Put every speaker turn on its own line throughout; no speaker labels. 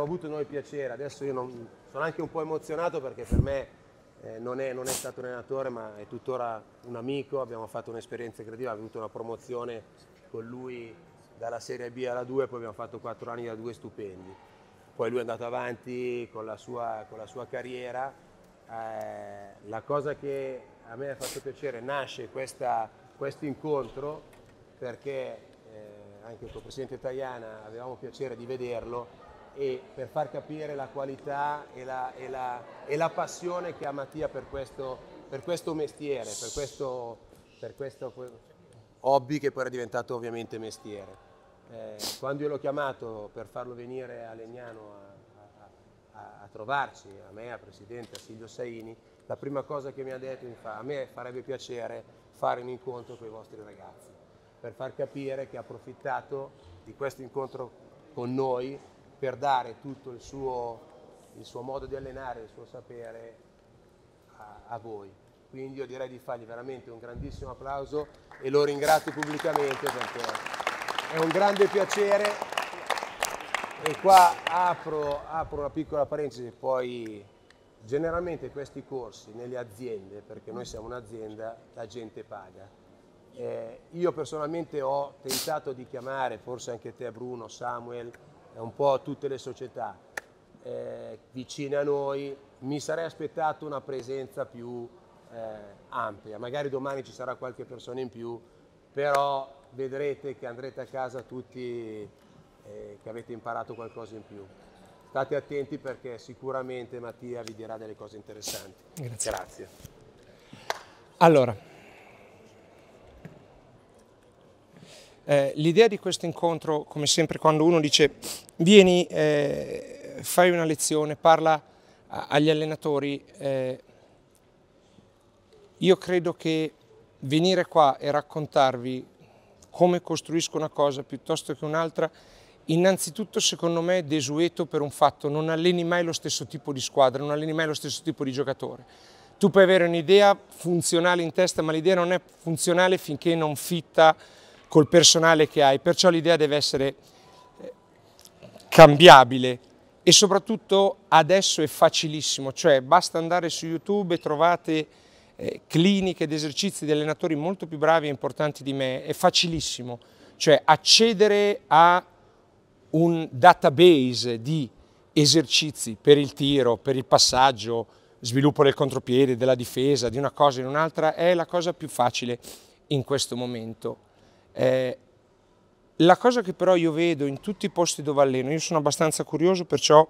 abbiamo avuto noi piacere. Adesso io non, sono anche un po' emozionato perché per me eh, non, è, non, è, stato un allenatore, ma è tuttora un amico. Abbiamo fatto un'esperienza incredibile, abbiamo avuto una promozione con lui dalla Serie B alla 2, poi abbiamo fatto 4 anni da 2 stupendi. Poi lui è andato avanti con la sua, con la sua carriera. Eh, la cosa che a me ha fatto piacere, nasce questa, questo incontro perché eh, anche il tuo presidente italiana avevamo piacere di vederlo e per far capire la qualità e la, e la, e la passione che ha Mattia per questo, per questo mestiere, per questo, per questo, hobby che poi era diventato ovviamente mestiere. Eh, quando io l'ho chiamato per farlo venire a Legnano a, a, a, trovarci, a me, a Presidente, a Silvio Saini, la prima cosa che mi ha detto è che a me farebbe piacere fare un incontro con i vostri ragazzi, per far capire che ha approfittato di questo incontro con noi per dare tutto il suo, il suo modo di allenare, il suo sapere a, a voi. Quindi io direi di fargli veramente un grandissimo applauso e lo ringrazio pubblicamente perché è un grande piacere e qua apro, apro, una piccola parentesi, poi generalmente questi corsi nelle aziende, perché noi siamo un'azienda, la gente paga. Eh, io personalmente ho tentato di chiamare, forse anche te Bruno, Samuel, è un po' tutte le società eh, vicine a noi, mi sarei aspettato una presenza più eh, ampia. Magari domani ci sarà qualche persona in più, però vedrete che andrete a casa tutti eh, che avete imparato qualcosa in più. State attenti perché sicuramente Mattia vi dirà delle cose interessanti. Grazie. Grazie.
Allora. Eh, l'idea di questo incontro, come sempre quando uno dice vieni, eh, fai una lezione, parla agli allenatori, eh, io credo che venire qua e raccontarvi come costruisco una cosa piuttosto che un'altra, innanzitutto secondo me è desueto per un fatto, non alleni mai lo stesso tipo di squadra, non alleni mai lo stesso tipo di giocatore. Tu puoi avere un'idea funzionale in testa, ma l'idea non è funzionale finché non fitta col personale che hai, perciò l'idea deve essere eh, cambiabile e soprattutto adesso è facilissimo, cioè basta andare su YouTube e trovate eh, cliniche ed esercizi di allenatori molto più bravi e importanti di me, è facilissimo, cioè accedere a un database di esercizi per il tiro, per il passaggio, sviluppo del contropiede, della difesa, di una cosa in un'altra, è la cosa più facile in questo momento. Eh, la cosa che però io vedo in tutti i posti dove alleno, io sono abbastanza curioso, perciò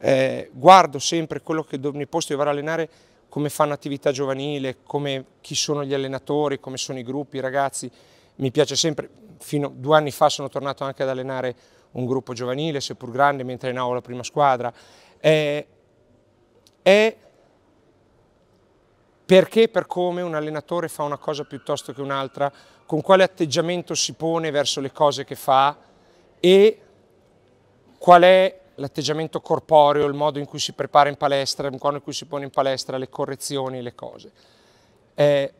eh, guardo sempre quello che nei posti dove vado a allenare, come fanno attività giovanile, come, chi sono gli allenatori, come sono i gruppi, i ragazzi. Mi piace sempre, fino a due anni fa sono tornato anche ad allenare un gruppo giovanile, seppur grande, mentre allenavo la prima squadra. Eh, è perché per come un allenatore fa una cosa piuttosto che un'altra con quale atteggiamento si pone verso le cose che fa e qual è l'atteggiamento corporeo, il modo in cui si prepara in palestra, il modo in cui si pone in palestra, le correzioni, le cose. Eh,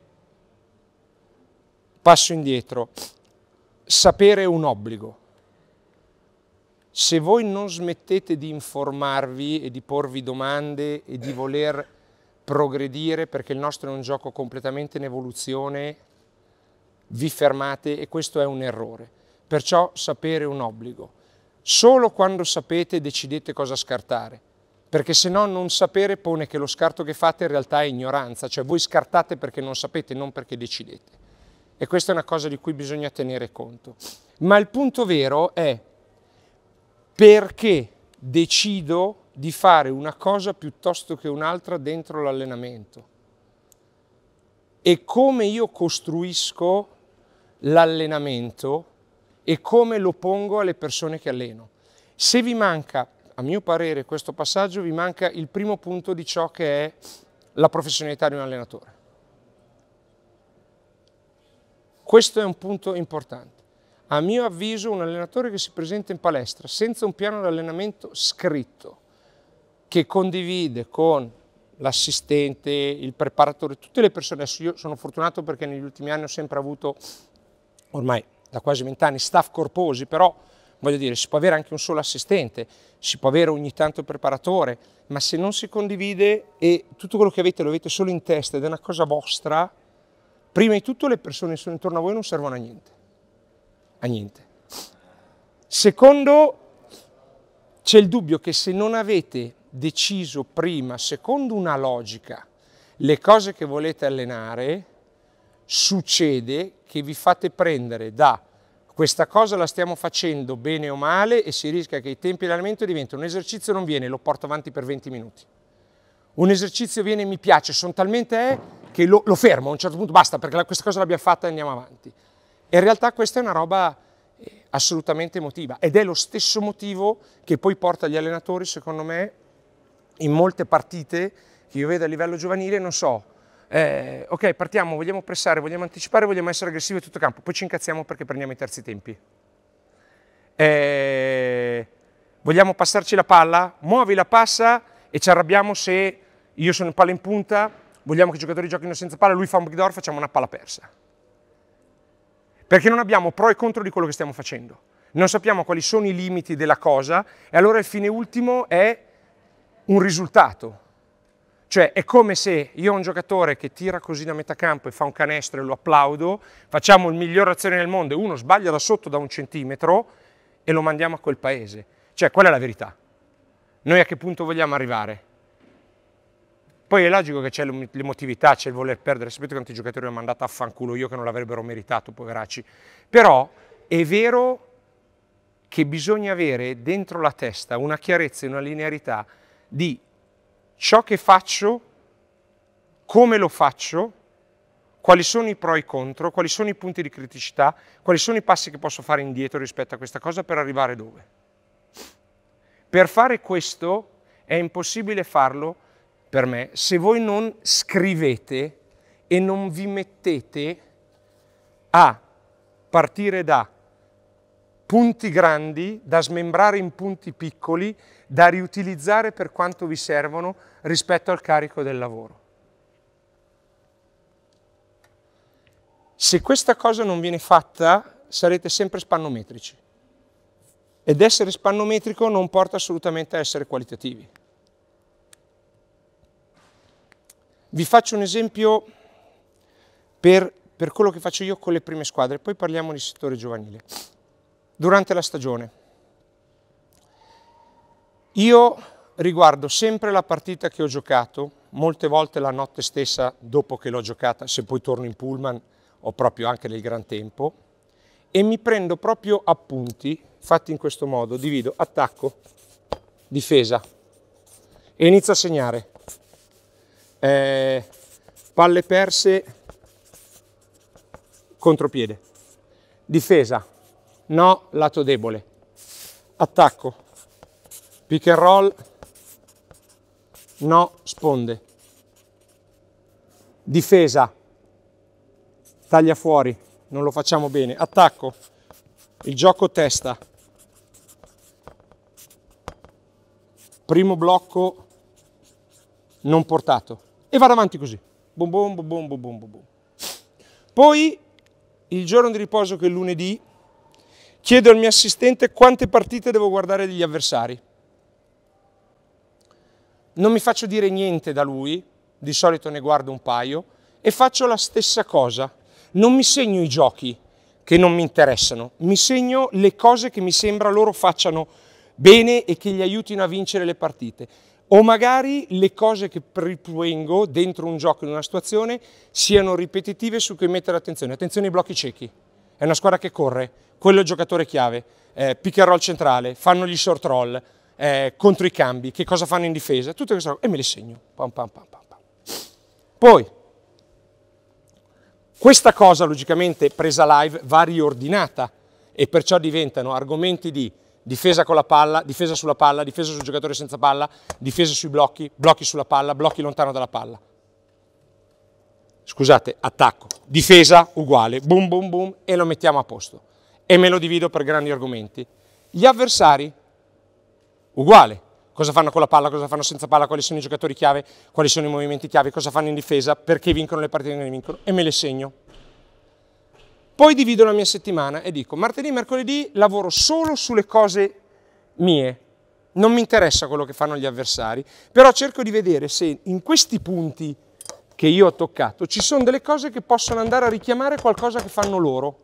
passo indietro. Sapere è un obbligo. Se voi non smettete di informarvi e di porvi domande e di voler progredire, perché il nostro è un gioco completamente in evoluzione vi fermate e questo è un errore. Perciò sapere è un obbligo. Solo quando sapete decidete cosa scartare, perché se no non sapere pone che lo scarto che fate in realtà è ignoranza, cioè voi scartate perché non sapete, non perché decidete. E questa è una cosa di cui bisogna tenere conto. Ma il punto vero è perché decido di fare una cosa piuttosto che un'altra dentro l'allenamento e come io costruisco l'allenamento e come lo pongo alle persone che alleno. Se vi manca, a mio parere, questo passaggio, vi manca il primo punto di ciò che è la professionalità di un allenatore. Questo è un punto importante. A mio avviso un allenatore che si presenta in palestra senza un piano di allenamento scritto, che condivide con l'assistente, il preparatore, tutte le persone, adesso io sono fortunato perché negli ultimi anni ho sempre avuto ormai da quasi vent'anni, staff corposi, però voglio dire, si può avere anche un solo assistente, si può avere ogni tanto il preparatore, ma se non si condivide e tutto quello che avete lo avete solo in testa ed è una cosa vostra, prima di tutto le persone che sono intorno a voi non servono a niente. A niente. Secondo, c'è il dubbio che se non avete deciso prima, secondo una logica, le cose che volete allenare, succede che vi fate prendere da questa cosa la stiamo facendo bene o male e si rischia che i tempi di allenamento diventino un esercizio non viene, lo porto avanti per 20 minuti. Un esercizio viene e mi piace, sono talmente è che lo, lo, fermo a un certo punto, basta perché la, questa cosa l'abbiamo fatta e andiamo avanti. E in realtà questa è una roba eh, assolutamente emotiva ed è lo stesso motivo che poi porta gli allenatori, secondo me, in molte partite che io vedo a livello giovanile, non so, eh, ok, partiamo, vogliamo pressare, vogliamo anticipare, vogliamo essere aggressivi a tutto campo, poi ci incazziamo perché prendiamo i terzi tempi. Eh, vogliamo passarci la palla, muovi la passa e ci arrabbiamo se io sono in palla in punta, vogliamo che i giocatori giochino senza palla, lui fa un big door, facciamo una palla persa. Perché non abbiamo pro e contro di quello che stiamo facendo. Non sappiamo quali sono i limiti della cosa e allora il fine ultimo è un risultato cioè è come se io ho un giocatore che tira così da metà campo e fa un canestro e lo applaudo, facciamo il miglior azione del mondo e uno sbaglia da sotto da un centimetro e lo mandiamo a quel paese. Cioè qual è la verità? Noi a che punto vogliamo arrivare? Poi è logico che c'è l'emotività, c'è il voler perdere. Sapete quanti giocatori ho mandato a fanculo io che non l'avrebbero meritato, poveracci. Però è vero che bisogna avere dentro la testa una chiarezza e una linearità di ciò che faccio, come lo faccio, quali sono i pro e i contro, quali sono i punti di criticità, quali sono i passi che posso fare indietro rispetto a questa cosa per arrivare dove. Per fare questo è impossibile farlo per me se voi non scrivete e non vi mettete a partire da punti grandi, da smembrare in punti piccoli, da riutilizzare per quanto vi servono, rispetto al carico del lavoro. Se questa cosa non viene fatta, sarete sempre spannometrici. Ed essere spannometrico non porta assolutamente a essere qualitativi. Vi faccio un esempio per, per quello che faccio io con le prime squadre, poi parliamo di settore giovanile. Durante la stagione, io riguardo sempre la partita che ho giocato, molte volte la notte stessa dopo che l'ho giocata, se poi torno in pullman o proprio anche nel gran tempo, e mi prendo proprio appunti fatti in questo modo, divido attacco, difesa e inizio a segnare. Eh, palle perse, contropiede, difesa, no, lato debole, attacco, pick and roll, no sponde. Difesa, taglia fuori, non lo facciamo bene. Attacco, il gioco testa. Primo blocco non portato. E vado avanti così. boom boom boom boom boom bom, Poi, il giorno di riposo che è lunedì, chiedo al mio assistente quante partite devo guardare degli avversari non mi faccio dire niente da lui, di solito ne guardo un paio, e faccio la stessa cosa. Non mi segno i giochi che non mi interessano, mi segno le cose che mi sembra loro facciano bene e che gli aiutino a vincere le partite. O magari le cose che ripuengo dentro un gioco, in una situazione, siano ripetitive su cui mettere attenzione. Attenzione ai blocchi ciechi. È una squadra che corre, quello è il giocatore chiave. Eh, pick and roll centrale, fanno gli short roll, eh, contro i cambi, che cosa fanno in difesa, tutte queste cose, e me le segno. Pam, pam, pam, Poi, questa cosa logicamente presa live va riordinata e perciò diventano argomenti di difesa con la palla, difesa sulla palla, difesa sul giocatore senza palla, difesa sui blocchi, blocchi sulla palla, blocchi lontano dalla palla. Scusate, attacco, difesa uguale, boom boom boom e lo mettiamo a posto. E me lo divido per grandi argomenti. Gli avversari uguale. Cosa fanno con la palla, cosa fanno senza palla, quali sono i giocatori chiave, quali sono i movimenti chiave, cosa fanno in difesa, perché vincono le partite che ne vincono e me le segno. Poi divido la mia settimana e dico martedì, mercoledì lavoro solo sulle cose mie, non mi interessa quello che fanno gli avversari, però cerco di vedere se in questi punti che io ho toccato ci sono delle cose che possono andare a richiamare qualcosa che fanno loro.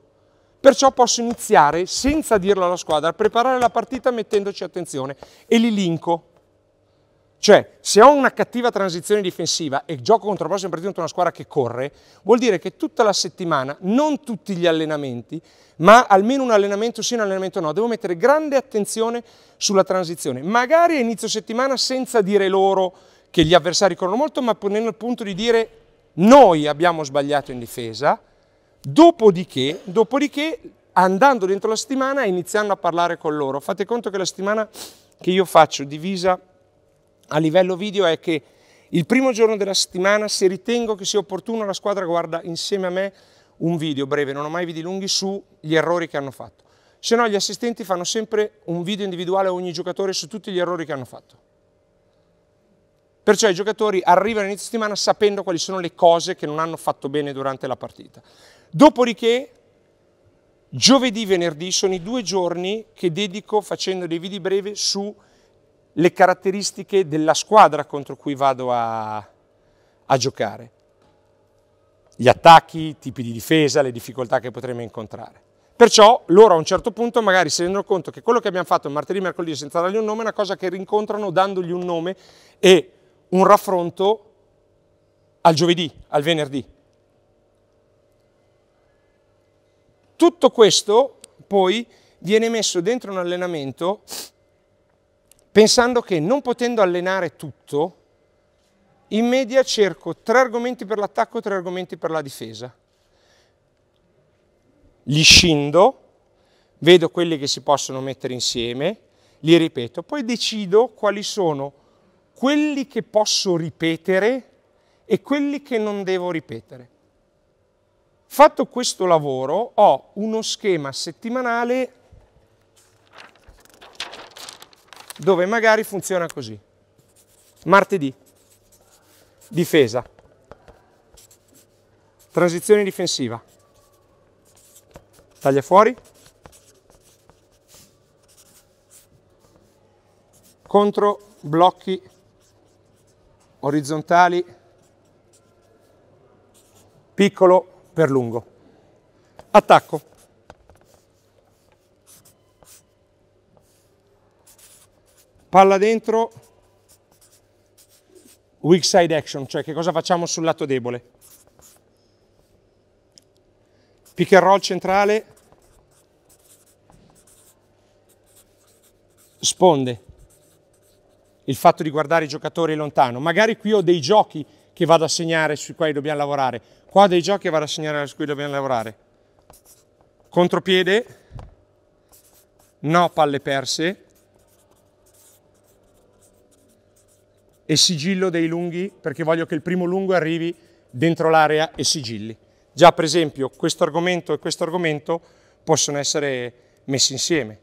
Perciò posso iniziare, senza dirlo alla squadra, a preparare la partita mettendoci attenzione e li linko. Cioè, se ho una cattiva transizione difensiva e gioco contro la prossima partita una squadra che corre, vuol dire che tutta la settimana, non tutti gli allenamenti, ma almeno un allenamento sì, un allenamento no, devo mettere grande attenzione sulla transizione. Magari a inizio settimana senza dire loro che gli avversari corrono molto, ma ponendo il punto di dire noi abbiamo sbagliato in difesa, Dopodiché, dopodiché, andando dentro la settimana e iniziando a parlare con loro. Fate conto che la settimana che io faccio divisa a livello video è che il primo giorno della settimana, se ritengo che sia opportuno, la squadra guarda insieme a me un video breve, non ho mai video lunghi, sugli errori che hanno fatto. Se no gli assistenti fanno sempre un video individuale a ogni giocatore su tutti gli errori che hanno fatto. Perciò i giocatori arrivano all'inizio settimana sapendo quali sono le cose che non hanno fatto bene durante la partita. Dopodiché, giovedì e venerdì sono i due giorni che dedico facendo dei video brevi sulle caratteristiche della squadra contro cui vado a, a giocare. Gli attacchi, i tipi di difesa, le difficoltà che potremo incontrare. Perciò loro a un certo punto magari si rendono conto che quello che abbiamo fatto martedì e mercoledì senza dargli un nome è una cosa che rincontrano dandogli un nome e un raffronto al giovedì, al venerdì. Tutto questo poi viene messo dentro un allenamento pensando che non potendo allenare tutto, in media cerco tre argomenti per l'attacco e tre argomenti per la difesa. Li scindo, vedo quelli che si possono mettere insieme, li ripeto, poi decido quali sono quelli che posso ripetere e quelli che non devo ripetere. Fatto questo lavoro ho uno schema settimanale dove magari funziona così. Martedì, difesa, transizione difensiva, taglia fuori, contro blocchi orizzontali, piccolo per lungo. Attacco. Palla dentro, weak side action, cioè che cosa facciamo sul lato debole. Pick and roll centrale, sponde, il fatto di guardare i giocatori lontano. Magari qui ho dei giochi che vado a segnare sui quali dobbiamo lavorare. Qua ho dei giochi che vado a segnare su cui dobbiamo lavorare. Contropiede, no palle perse e sigillo dei lunghi perché voglio che il primo lungo arrivi dentro l'area e sigilli. Già per esempio questo argomento e questo argomento possono essere messi insieme.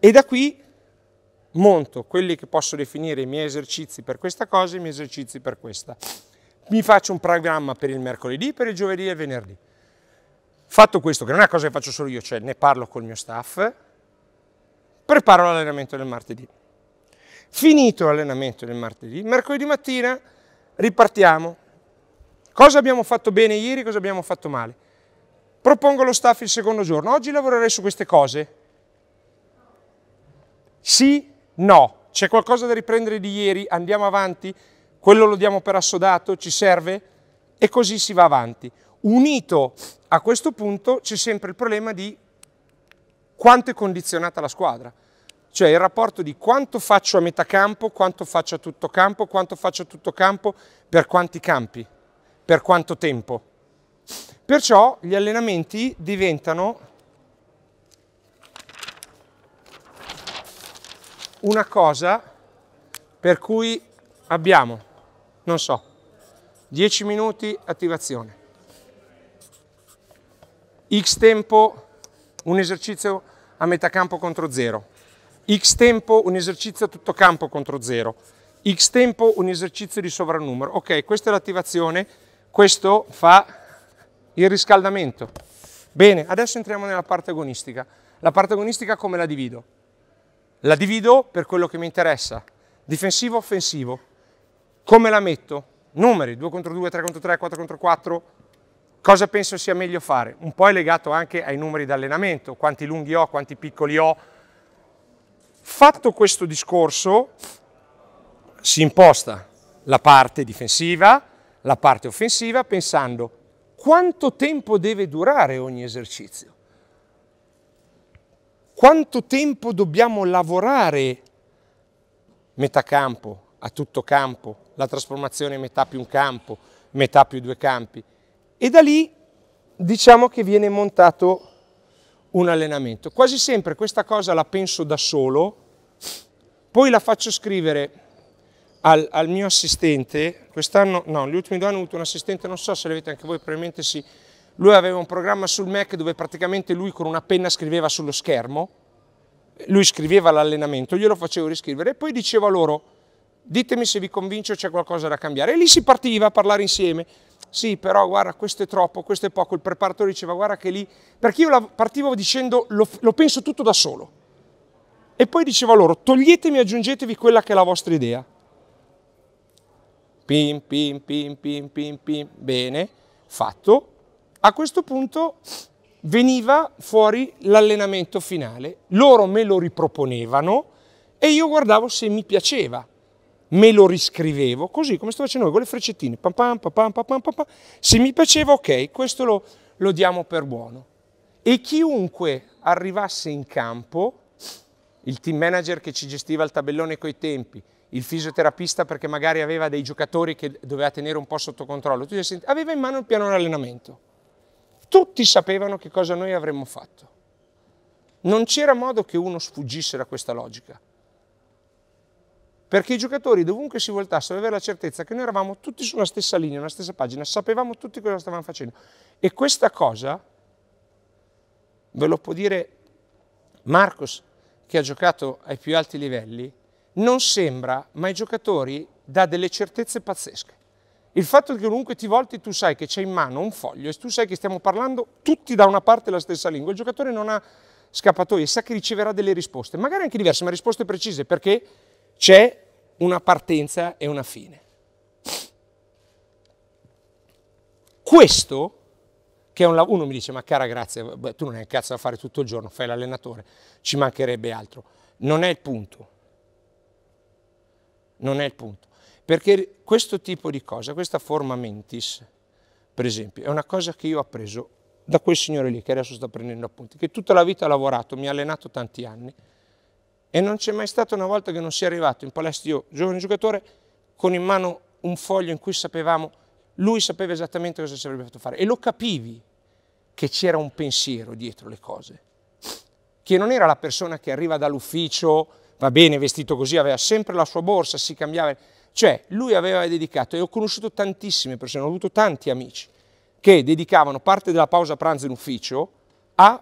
E da qui monto quelli che posso definire i miei esercizi per questa cosa e i miei esercizi per questa. Mi faccio un programma per il mercoledì, per il giovedì e il venerdì. Fatto questo, che non è una cosa che faccio solo io, cioè ne parlo col mio staff, preparo l'allenamento del martedì. Finito l'allenamento del martedì, mercoledì mattina ripartiamo. Cosa abbiamo fatto bene ieri, cosa abbiamo fatto male? Propongo allo staff il secondo giorno, oggi lavorerei su queste cose, sì, no. C'è qualcosa da riprendere di ieri? Andiamo avanti? Quello lo diamo per assodato? Ci serve? E così si va avanti. Unito a questo punto c'è sempre il problema di quanto è condizionata la squadra. Cioè il rapporto di quanto faccio a metà campo, quanto faccio a tutto campo, quanto faccio a tutto campo, per quanti campi, per quanto tempo. Perciò gli allenamenti diventano una cosa per cui abbiamo, non so, 10 minuti attivazione, x tempo un esercizio a metà campo contro zero, x tempo un esercizio a tutto campo contro zero, x tempo un esercizio di sovrannumero. Ok, questa è l'attivazione, questo fa il riscaldamento. Bene, adesso entriamo nella parte agonistica. La parte agonistica come la divido? La divido per quello che mi interessa, difensivo, offensivo. Come la metto? Numeri, 2 contro 2, 3 contro 3, 4 contro 4. Cosa penso sia meglio fare? Un po' è legato anche ai numeri di allenamento, quanti lunghi ho, quanti piccoli ho. Fatto questo discorso, si imposta la parte difensiva, la parte offensiva, pensando quanto tempo deve durare ogni esercizio. Quanto tempo dobbiamo lavorare metà campo, a tutto campo, la trasformazione metà più un campo, metà più due campi? E da lì diciamo che viene montato un allenamento. Quasi sempre questa cosa la penso da solo, poi la faccio scrivere al, al mio assistente, quest'anno, no, gli ultimi due anni ho avuto un assistente, non so se l'avete anche voi, probabilmente sì, lui aveva un programma sul Mac dove praticamente lui con una penna scriveva sullo schermo, lui scriveva l'allenamento, glielo facevo riscrivere e poi diceva loro ditemi se vi convince c'è qualcosa da cambiare. E lì si partiva a parlare insieme. Sì, però guarda, questo è troppo, questo è poco. Il preparatore diceva guarda che lì... Perché io partivo dicendo lo, lo penso tutto da solo. E poi diceva loro toglietemi e aggiungetevi quella che è la vostra idea. Pim, pim, pim, pim, pim, pim. Bene, fatto a questo punto veniva fuori l'allenamento finale, loro me lo riproponevano e io guardavo se mi piaceva, me lo riscrivevo, così come sto facendo noi con le freccettine, pam pam, pam, pam, pam se mi piaceva ok, questo lo, lo diamo per buono. E chiunque arrivasse in campo, il team manager che ci gestiva il tabellone coi tempi, il fisioterapista perché magari aveva dei giocatori che doveva tenere un po' sotto controllo, aveva in mano il piano di allenamento. Tutti sapevano che cosa noi avremmo fatto. Non c'era modo che uno sfuggisse da questa logica. Perché i giocatori, dovunque si voltassero, avevano la certezza che noi eravamo tutti sulla stessa linea, sulla stessa pagina, sapevamo tutti cosa stavamo facendo. E questa cosa, ve lo può dire Marcos, che ha giocato ai più alti livelli, non sembra, ma ai giocatori dà delle certezze pazzesche. Il fatto che comunque ti volti tu sai che c'è in mano un foglio e tu sai che stiamo parlando tutti da una parte la stessa lingua, il giocatore non ha scappatoie, sa che riceverà delle risposte, magari anche diverse, ma risposte precise perché c'è una partenza e una fine. Questo, che è un lavoro, uno mi dice, ma cara grazia, tu non hai un cazzo da fare tutto il giorno, fai l'allenatore, ci mancherebbe altro. Non è il punto. Non è il punto. Perché questo tipo di cosa, questa forma mentis, per esempio, è una cosa che io ho appreso da quel signore lì che adesso sta prendendo appunti, che tutta la vita ha lavorato, mi ha allenato tanti anni e non c'è mai stata una volta che non sia arrivato in palestra io, giovane giocatore, con in mano un foglio in cui sapevamo, lui sapeva esattamente cosa si avrebbe fatto fare e lo capivi che c'era un pensiero dietro le cose, che non era la persona che arriva dall'ufficio, va bene, vestito così, aveva sempre la sua borsa, si cambiava cioè, lui aveva dedicato, e ho conosciuto tantissime persone, ho avuto tanti amici, che dedicavano parte della pausa pranzo in ufficio a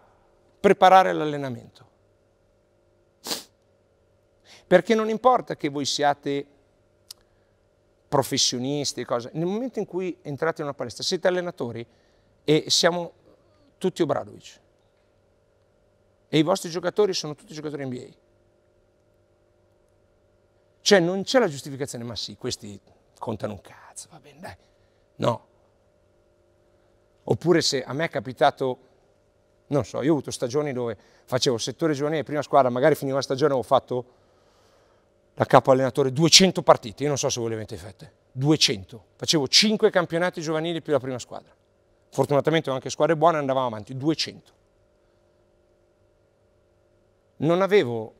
preparare l'allenamento. Perché non importa che voi siate professionisti, cose, nel momento in cui entrate in una palestra siete allenatori e siamo tutti Obradovic. E i vostri giocatori sono tutti giocatori NBA. Cioè non c'è la giustificazione, ma sì, questi contano un cazzo, va bene, dai. No. Oppure se a me è capitato, non so, io ho avuto stagioni dove facevo settore giovanile, prima squadra, magari finiva la stagione e ho fatto da capo allenatore 200 partite, io non so se volevo 20 fette, 200. Facevo 5 campionati giovanili più la prima squadra. Fortunatamente ho anche squadre buone, andavamo avanti, 200. Non avevo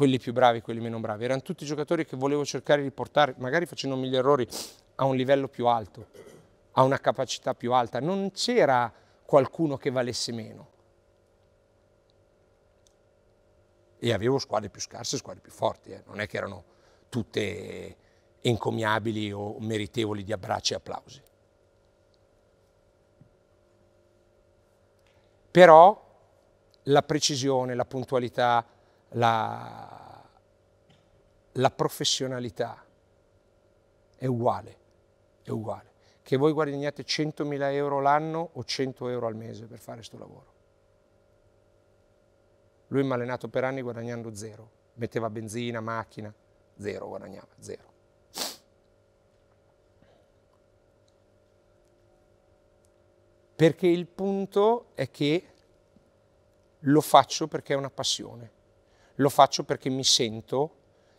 quelli più bravi, quelli meno bravi, erano tutti giocatori che volevo cercare di portare, magari facendo mille errori, a un livello più alto, a una capacità più alta. Non c'era qualcuno che valesse meno. E avevo squadre più scarse squadre più forti, eh. non è che erano tutte encomiabili o meritevoli di abbracci e applausi. Però la precisione, la puntualità, la, la professionalità è uguale, è uguale. Che voi guadagnate 100.000 euro l'anno o 100 euro al mese per fare questo lavoro. Lui mi ha allenato per anni guadagnando zero. Metteva benzina, macchina, zero guadagnava, zero. Perché il punto è che lo faccio perché è una passione lo faccio perché mi sento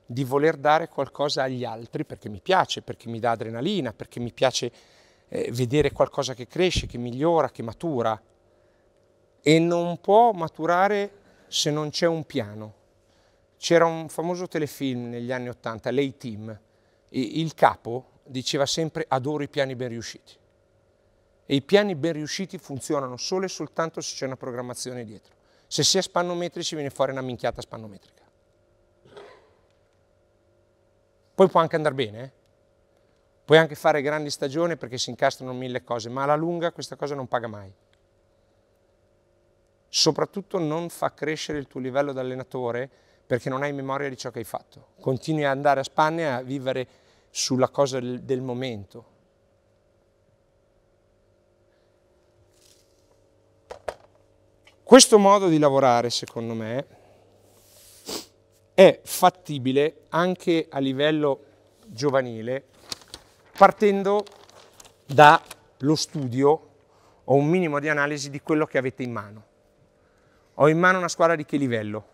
di voler dare qualcosa agli altri perché mi piace, perché mi dà adrenalina, perché mi piace eh, vedere qualcosa che cresce, che migliora, che matura. E non può maturare se non c'è un piano. C'era un famoso telefilm negli anni Ottanta, Lei Team, il capo diceva sempre adoro i piani ben riusciti. E i piani ben riusciti funzionano solo e soltanto se c'è una programmazione dietro. Se si è spannometrici viene fuori una minchiata spannometrica. Poi può anche andare bene, eh. puoi anche fare grandi stagioni perché si incastrano mille cose, ma alla lunga questa cosa non paga mai. Soprattutto non fa crescere il tuo livello d'allenatore perché non hai memoria di ciò che hai fatto. Continui ad andare a Spagna a vivere sulla cosa del, del momento. Questo modo di lavorare, secondo me, è fattibile anche a livello giovanile, partendo dallo studio o un minimo di analisi di quello che avete in mano. Ho in mano una squadra di che livello?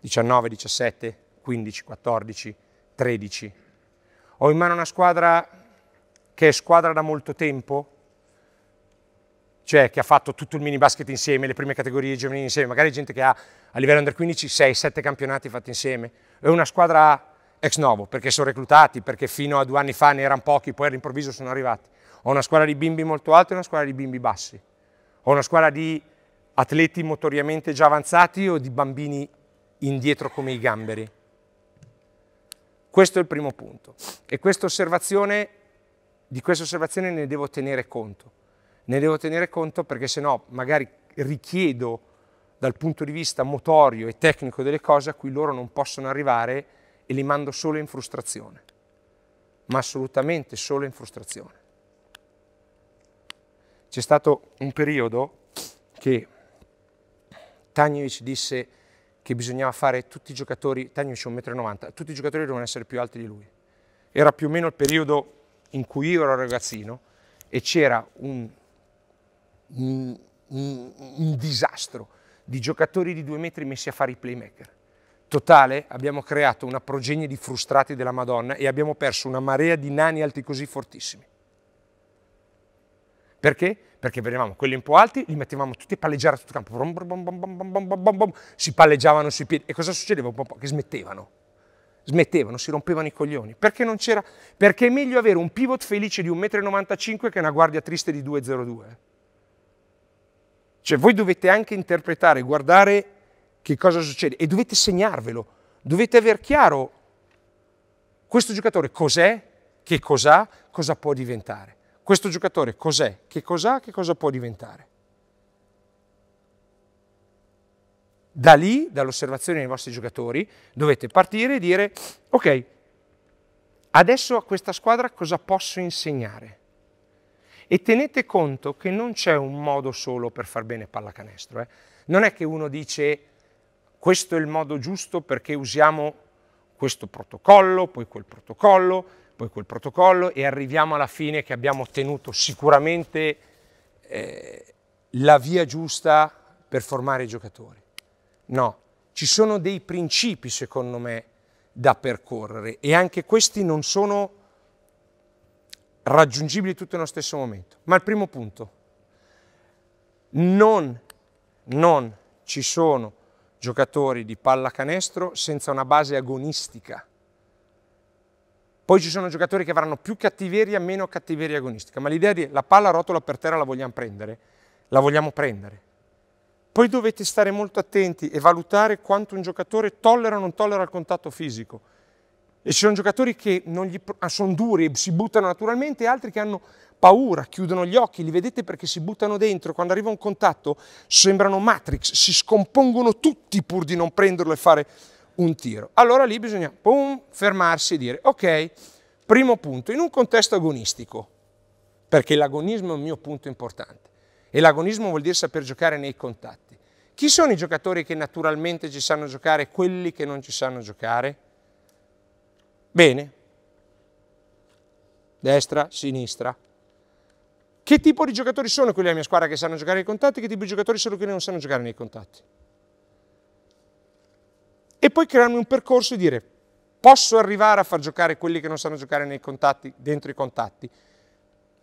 19, 17, 15, 14, 13. Ho in mano una squadra che è squadra da molto tempo, cioè che ha fatto tutto il mini basket insieme, le prime categorie giovanili insieme, magari gente che ha a livello under 15 6, 7 campionati fatti insieme, è una squadra ex novo, perché sono reclutati, perché fino a due anni fa ne erano pochi, poi all'improvviso sono arrivati. Ho una squadra di bimbi molto alti e una squadra di bimbi bassi. Ho una squadra di atleti motoriamente già avanzati o di bambini indietro come i gamberi. Questo è il primo punto. E questa osservazione, di questa osservazione ne devo tenere conto ne devo tenere conto perché sennò magari richiedo dal punto di vista motorio e tecnico delle cose a cui loro non possono arrivare e li mando solo in frustrazione, ma assolutamente solo in frustrazione. C'è stato un periodo che Tagnovic disse che bisognava fare tutti i giocatori, Tagnovic 1,90 m, tutti i giocatori devono essere più alti di lui. Era più o meno il periodo in cui io ero ragazzino e c'era un un, un, un disastro di giocatori di due metri messi a fare i playmaker. Totale abbiamo creato una progenie di frustrati della Madonna e abbiamo perso una marea di nani alti così fortissimi. Perché? Perché vedevamo quelli un po' alti, li mettevamo tutti a palleggiare a tutto il campo, si palleggiavano sui piedi e cosa succedeva? Che smettevano, smettevano, si rompevano i coglioni. Perché non c'era? Perché è meglio avere un pivot felice di 1,95 m che una guardia triste di 2,02 m. Cioè voi dovete anche interpretare, guardare che cosa succede e dovete segnarvelo, dovete aver chiaro questo giocatore cos'è, che cos'ha, cosa può diventare. Questo giocatore cos'è, che cos'ha, che cosa può diventare. Da lì, dall'osservazione dei vostri giocatori, dovete partire e dire ok, adesso a questa squadra cosa posso insegnare? E tenete conto che non c'è un modo solo per far bene pallacanestro. Eh? Non è che uno dice questo è il modo giusto perché usiamo questo protocollo, poi quel protocollo, poi quel protocollo e arriviamo alla fine che abbiamo ottenuto sicuramente eh, la via giusta per formare i giocatori. No, ci sono dei principi secondo me da percorrere e anche questi non sono raggiungibili tutti nello stesso momento. Ma il primo punto, non, non ci sono giocatori di pallacanestro senza una base agonistica. Poi ci sono giocatori che avranno più cattiveria, meno cattiveria agonistica, ma l'idea di la palla rotola per terra la vogliamo prendere, la vogliamo prendere. Poi dovete stare molto attenti e valutare quanto un giocatore tollera o non tollera il contatto fisico e ci sono giocatori che gli, ah, sono duri, e si buttano naturalmente, e altri che hanno paura, chiudono gli occhi, li vedete perché si buttano dentro, quando arriva un contatto sembrano Matrix, si scompongono tutti pur di non prenderlo e fare un tiro. Allora lì bisogna boom, fermarsi e dire, ok, primo punto, in un contesto agonistico, perché l'agonismo è un mio punto importante, e l'agonismo vuol dire saper giocare nei contatti. Chi sono i giocatori che naturalmente ci sanno giocare e quelli che non ci sanno giocare? Bene. Destra, sinistra. Che tipo di giocatori sono quelli della mia squadra che sanno giocare nei contatti? Che tipo di giocatori sono quelli che non sanno giocare nei contatti? E poi crearmi un percorso e dire posso arrivare a far giocare quelli che non sanno giocare nei contatti, dentro i contatti,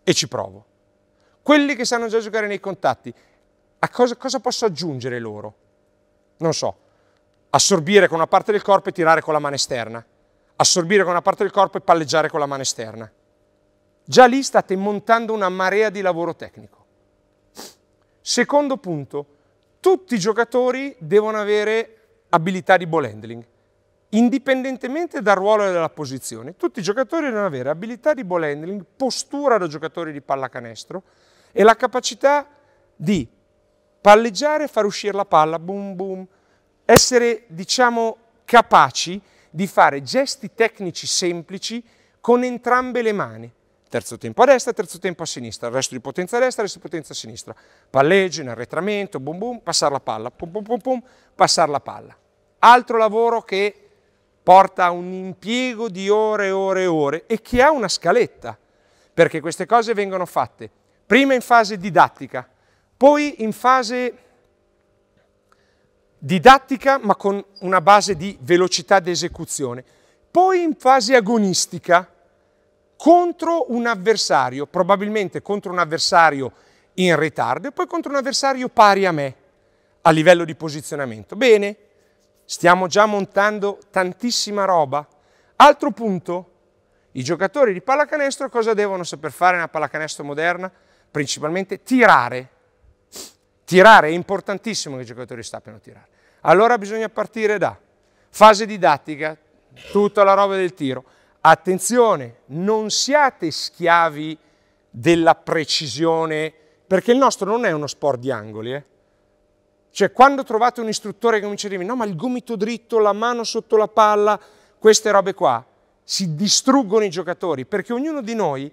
e ci provo. Quelli che sanno già giocare nei contatti, a cosa, cosa posso aggiungere loro? Non so, assorbire con una parte del corpo e tirare con la mano esterna assorbire con una parte del corpo e palleggiare con la mano esterna. Già lì state montando una marea di lavoro tecnico. Secondo punto, tutti i giocatori devono avere abilità di ball handling, indipendentemente dal ruolo e dalla posizione. Tutti i giocatori devono avere abilità di ball handling, postura da giocatori di pallacanestro e la capacità di palleggiare e far uscire la palla, boom boom, essere diciamo capaci di fare gesti tecnici semplici con entrambe le mani. Terzo tempo a destra, terzo tempo a sinistra, resto di potenza a destra, resto di potenza a sinistra. Palleggio in arretramento, boom boom, passare la palla, pum pum pum pum, passare la palla. Altro lavoro che porta a un impiego di ore e ore e ore e che ha una scaletta, perché queste cose vengono fatte prima in fase didattica, poi in fase didattica ma con una base di velocità di esecuzione. Poi in fase agonistica contro un avversario, probabilmente contro un avversario in ritardo e poi contro un avversario pari a me a livello di posizionamento. Bene, stiamo già montando tantissima roba. Altro punto, i giocatori di pallacanestro cosa devono saper fare nella pallacanestro moderna? Principalmente tirare Tirare è importantissimo che i giocatori sappiano tirare. Allora bisogna partire da fase didattica, tutta la roba del tiro. Attenzione, non siate schiavi della precisione, perché il nostro non è uno sport di angoli. Eh? Cioè, quando trovate un istruttore che comincia a dirvi no, ma il gomito dritto, la mano sotto la palla, queste robe qua, si distruggono i giocatori, perché ognuno di noi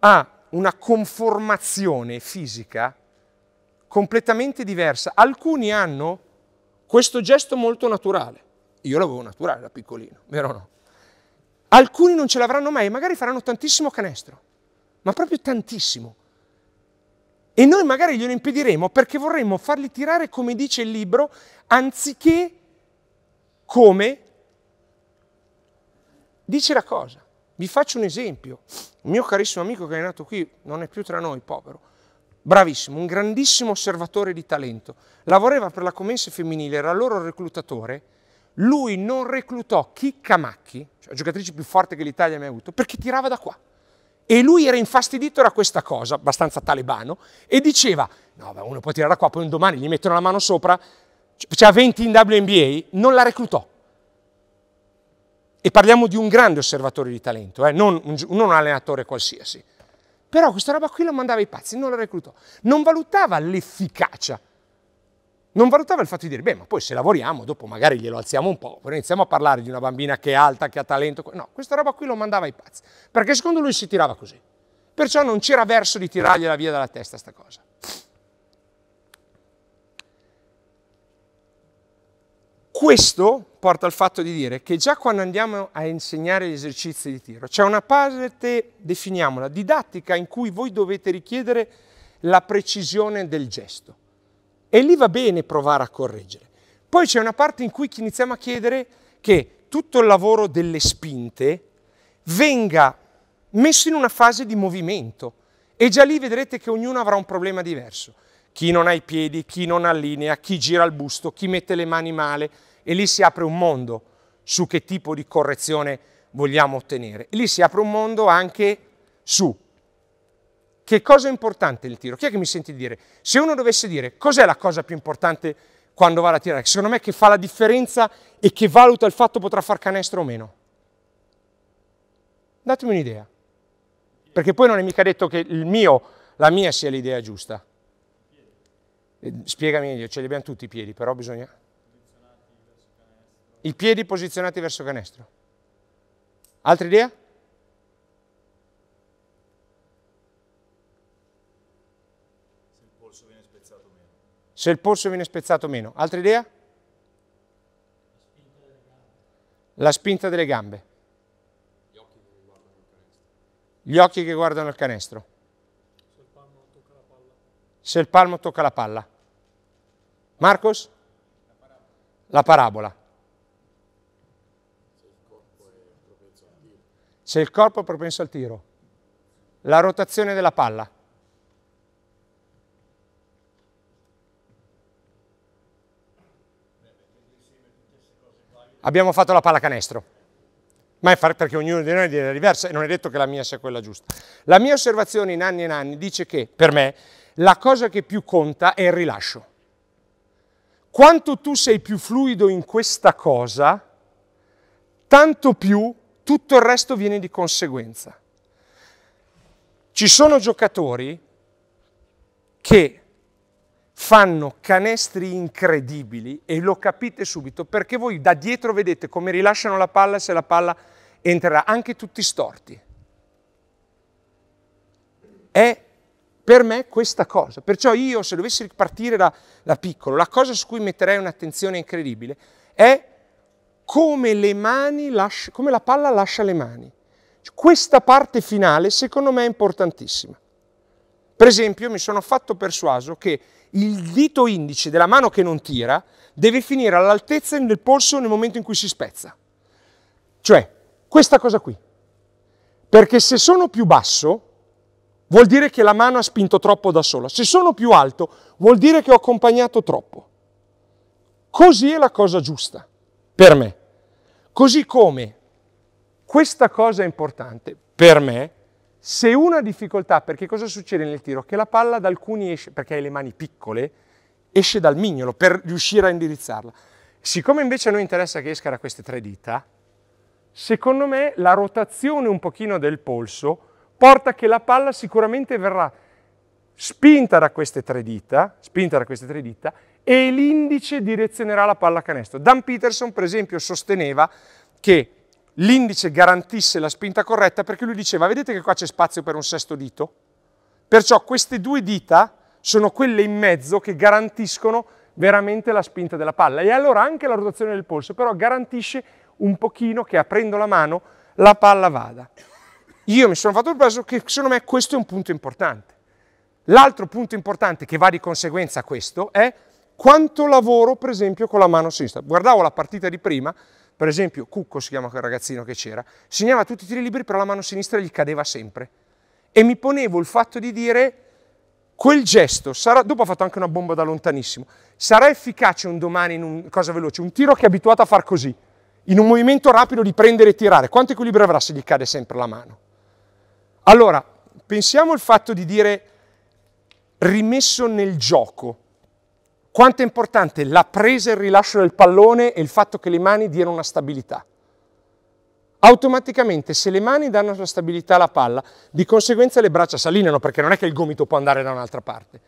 ha una conformazione fisica completamente diversa. Alcuni hanno questo gesto molto naturale. Io l'avevo naturale da piccolino, vero o no? Alcuni non ce l'avranno mai, magari faranno tantissimo canestro, ma proprio tantissimo. E noi magari glielo impediremo perché vorremmo farli tirare come dice il libro, anziché come dice la cosa. Vi faccio un esempio. Un mio carissimo amico che è nato qui, non è più tra noi, povero, bravissimo, un grandissimo osservatore di talento, lavorava per la Comense femminile, era loro reclutatore, lui non reclutò Chicca Macchi, cioè la giocatrice più forte che l'Italia mai avuto, perché tirava da qua. E lui era infastidito da questa cosa, abbastanza talebano, e diceva, no, uno può tirare da qua, poi un domani gli mettono la mano sopra, faceva cioè, 20 in WNBA, non la reclutò. E parliamo di un grande osservatore di talento, eh? non, un, non un allenatore qualsiasi. Però questa roba qui lo mandava ai pazzi, non la reclutò. Non valutava l'efficacia. Non valutava il fatto di dire, beh, ma poi se lavoriamo, dopo magari glielo alziamo un po', poi iniziamo a parlare di una bambina che è alta, che ha talento. No, questa roba qui lo mandava ai pazzi, perché secondo lui si tirava così. Perciò non c'era verso di tirargliela via dalla testa sta cosa. Questo porta al fatto di dire che già quando andiamo a insegnare gli esercizi di tiro, c'è una parte, definiamola, didattica in cui voi dovete richiedere la precisione del gesto. E lì va bene provare a correggere. Poi c'è una parte in cui iniziamo a chiedere che tutto il lavoro delle spinte venga messo in una fase di movimento. E già lì vedrete che ognuno avrà un problema diverso. Chi non ha i piedi, chi non ha linea, chi gira il busto, chi mette le mani male e lì si apre un mondo su che tipo di correzione vogliamo ottenere. E lì si apre un mondo anche su che cosa è importante il tiro. Chi è che mi senti dire? Se uno dovesse dire cos'è la cosa più importante quando va a tirare, secondo me che fa la differenza e che valuta il fatto potrà far canestro o meno. Datemi un'idea, perché poi non è mica detto che mio, la mia sia l'idea giusta. Eh, spiegami meglio, ce li abbiamo tutti i piedi, però bisogna i piedi posizionati verso canestro. Altra idea? Se
il polso viene spezzato meno.
Se il polso viene spezzato meno. Altra idea? La spinta delle gambe. Gli occhi che guardano il canestro. Gli occhi che guardano il canestro. Se il palmo tocca la palla. Se il palmo tocca la palla. Marcos? La parabola. La parabola. se il corpo è propenso al tiro, la rotazione della palla, abbiamo fatto la pallacanestro. Ma è perché ognuno di noi è diverso e non è detto che la mia sia quella giusta. La mia osservazione in anni e in anni dice che, per me, la cosa che più conta è il rilascio. Quanto tu sei più fluido in questa cosa, tanto più tutto il resto viene di conseguenza. Ci sono giocatori che fanno canestri incredibili e lo capite subito perché voi da dietro vedete come rilasciano la palla e se la palla entrerà, anche tutti storti. È per me questa cosa. Perciò io, se dovessi ripartire da, da piccolo, la cosa su cui metterei un'attenzione incredibile è come, lascia, come la palla lascia le mani. Cioè, questa parte finale secondo me è importantissima. Per esempio mi sono affatto persuaso che il dito indice della mano che non tira deve finire all'altezza del polso nel momento in cui si spezza. Cioè, questa cosa qui. Perché se sono più basso, vuol dire che la mano ha spinto troppo da sola. Se sono più alto, vuol dire che ho accompagnato troppo. Così è la cosa giusta per me. Così come questa cosa è importante per me, se una difficoltà, perché cosa succede nel tiro? Che la palla da alcuni esce, perché hai le mani piccole, esce dal mignolo per riuscire a indirizzarla. Siccome invece a noi interessa che esca da queste tre dita, secondo me la rotazione un pochino del polso porta che la palla sicuramente verrà spinta da queste tre dita, spinta da queste tre dita, e l'indice direzionerà la palla a canestro. Dan Peterson, per esempio, sosteneva che l'indice garantisse la spinta corretta perché lui diceva, vedete che qua c'è spazio per un sesto dito? Perciò queste due dita sono quelle in mezzo che garantiscono veramente la spinta della palla e allora anche la rotazione del polso, però garantisce un pochino che aprendo la mano la palla vada. Io mi sono fatto il peso che secondo me questo è un punto importante. L'altro punto importante che va di conseguenza a questo è quanto lavoro per esempio con la mano sinistra. Guardavo la partita di prima, per esempio Cucco si chiama quel ragazzino che c'era, segnava tutti i tiri liberi però la mano sinistra gli cadeva sempre. E mi ponevo il fatto di dire quel gesto sarà, dopo ha fatto anche una bomba da lontanissimo, sarà efficace un domani in un, cosa veloce, un tiro che è abituato a far così, in un movimento rapido di prendere e tirare, quanto equilibrio avrà se gli cade sempre la mano? Allora, pensiamo al fatto di dire rimesso nel gioco. Quanto è importante la presa e il rilascio del pallone e il fatto che le mani diano una stabilità. Automaticamente, se le mani danno una stabilità alla palla, di conseguenza le braccia salinano, perché non è che il gomito può andare da un'altra parte.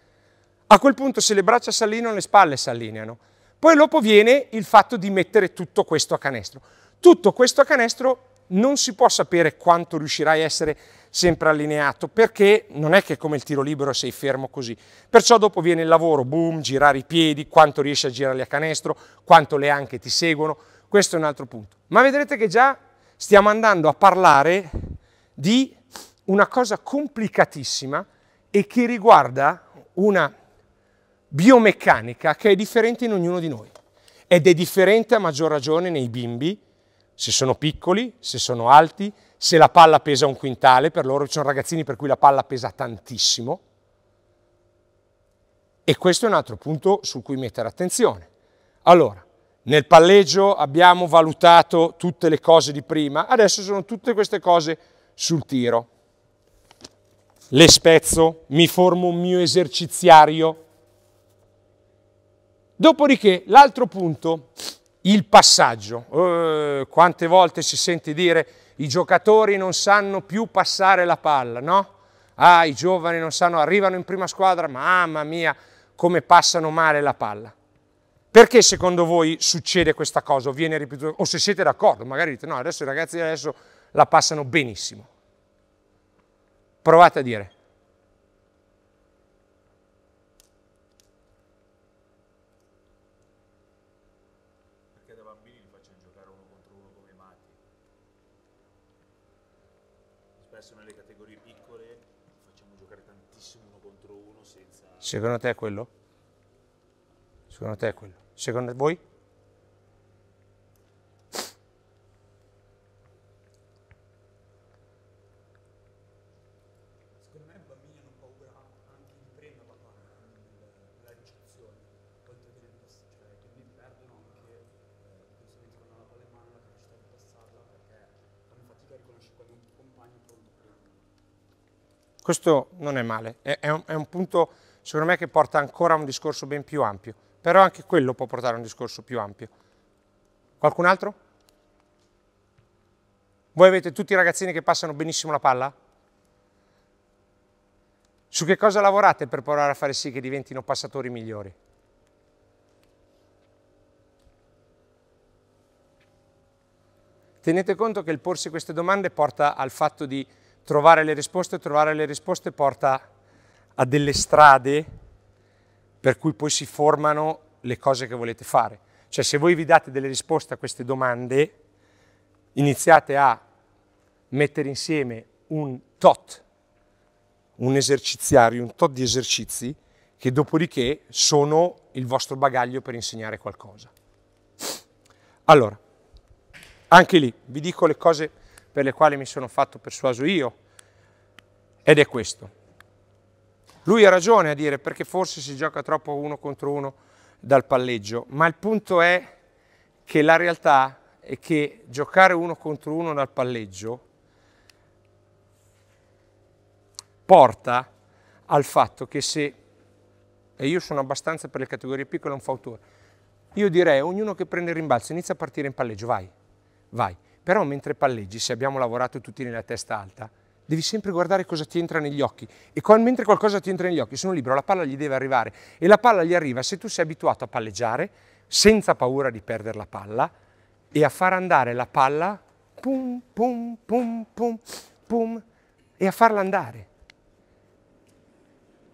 A quel punto, se le braccia salinano, le spalle s'allineano. Poi dopo viene il fatto di mettere tutto questo a canestro. Tutto questo a canestro non si può sapere quanto riuscirai a essere sempre allineato, perché non è che come il tiro libero sei fermo così. Perciò dopo viene il lavoro, boom, girare i piedi, quanto riesci a girarli a canestro, quanto le anche ti seguono, questo è un altro punto. Ma vedrete che già stiamo andando a parlare di una cosa complicatissima e che riguarda una biomeccanica che è differente in ognuno di noi ed è differente a maggior ragione nei bimbi se sono piccoli, se sono alti, se la palla pesa un quintale, per loro ci sono ragazzini per cui la palla pesa tantissimo. E questo è un altro punto su cui mettere attenzione. Allora, nel palleggio abbiamo valutato tutte le cose di prima, adesso sono tutte queste cose sul tiro. Le spezzo, mi formo un mio eserciziario. Dopodiché, l'altro punto il passaggio. Eh, quante volte si sente dire i giocatori non sanno più passare la palla, no? Ah, i giovani non sanno, arrivano in prima squadra, mamma mia, come passano male la palla. Perché secondo voi succede questa cosa o viene ripetuta? O se siete d'accordo, magari dite no, adesso i ragazzi adesso la passano benissimo. Provate a dire.
Secondo te è quello?
Secondo te è quello? Secondo voi? Secondo me i bambini hanno paura anche di prima papà della ricezione, oltre che nel passaggio, cioè quindi perdono anche eh, quando
hanno con le mani la capacità di passarla perché fanno fatica a
riconoscere che un compagno pronto prima. Questo non è male, è, è, un, è un punto secondo me che porta ancora a un discorso ben più ampio, però anche quello può portare a un discorso più ampio. Qualcun altro? Voi avete tutti i ragazzini che passano benissimo la palla? Su che cosa lavorate per provare a fare sì che diventino passatori migliori? Tenete conto che il porsi queste domande porta al fatto di trovare le risposte, trovare le risposte porta a delle strade per cui poi si formano le cose che volete fare. Cioè se voi vi date delle risposte a queste domande, iniziate a mettere insieme un tot, un eserciziario, un tot di esercizi, che dopodiché sono il vostro bagaglio per insegnare qualcosa. Allora, anche lì vi dico le cose per le quali mi sono fatto persuaso io, ed è questo. Lui ha ragione a dire perché forse si gioca troppo uno contro uno dal palleggio, ma il punto è che la realtà è che giocare uno contro uno dal palleggio porta al fatto che se, e io sono abbastanza per le categorie piccole un fautore, io direi ognuno che prende il rimbalzo inizia a partire in palleggio, vai, vai. Però mentre palleggi, se abbiamo lavorato tutti nella testa alta, devi sempre guardare cosa ti entra negli occhi e con, mentre qualcosa ti entra negli occhi sono libero, la palla gli deve arrivare e la palla gli arriva se tu sei abituato a palleggiare senza paura di perdere la palla e a far andare la palla pum pum pum pum pum e a farla andare.